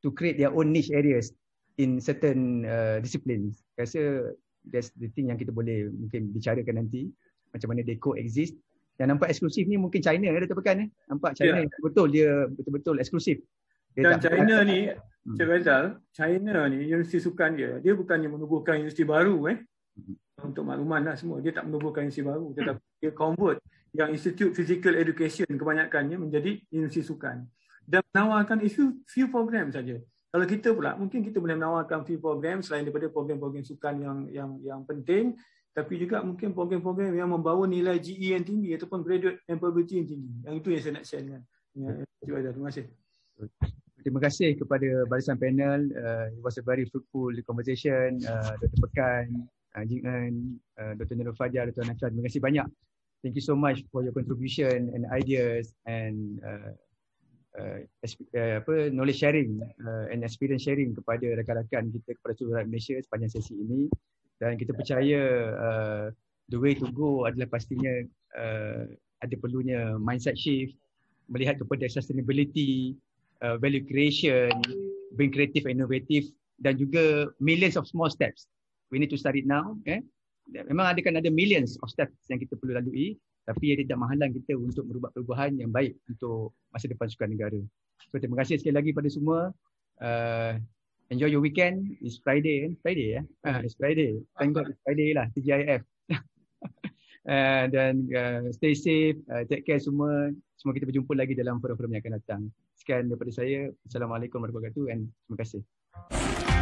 to create their own niche areas in certain uh, disciplines. Saya rasa that's the thing yang kita boleh mungkin bicarakan nanti macam mana they coexist. Yang nampak eksklusif ni mungkin China ada terpekan eh. Nampak China yeah. betul dia betul-betul eksklusif. Dia Dan China ni, hmm. Rezal, China ni universiti sukan dia, dia bukannya menubuhkan universiti baru eh. Hmm. Untuk makluman lah semua, dia tak menubuhkan universiti baru. Tetapi hmm. dia convert yang institute physical education kebanyakannya menjadi universiti sukan dan menawarkan a eh, few, few program saja. Kalau kita pula mungkin kita boleh menawarkan few program selain daripada program-program sukan yang yang yang penting tapi juga mungkin program-program yang membawa nilai GE yang tinggi ataupun graduate employability yang tinggi. Yang itu yang saya nak share dengan Encik Wajah. Terima kasih. Terima kasih kepada barisan panel. Uh, it was a very fruitful conversation. Uh, Dr. Pekan, uh, Jing En, uh, Dr. Nurul Fajar, Dr. Nacuan. Terima kasih banyak. Thank you so much for your contribution and ideas and uh, Uh, uh, apa knowledge sharing uh, and experience sharing kepada rakan-rakan kita kepada seluruh rakyat Malaysia sepanjang sesi ini dan kita percaya uh, the way to go adalah pastinya uh, ada perlunya mindset shift melihat kepada sustainability uh, value creation being creative and innovative dan juga millions of small steps we need to start it now okay? Eh? memang ada kan ada millions of steps yang kita perlu lalui tapi ia tidak menghalang kita untuk merubah perubahan yang baik untuk masa depan sukan negara. So terima kasih sekali lagi pada semua. Uh, enjoy your weekend. It's Friday kan? Friday ya? Yeah? Uh, it's Friday. Thank God it's Friday lah. TGIF. Uh, dan uh, uh, stay safe. Uh, take care semua. Semoga kita berjumpa lagi dalam forum-forum yang akan datang. Sekian daripada saya. Assalamualaikum warahmatullahi wabarakatuh and terima kasih.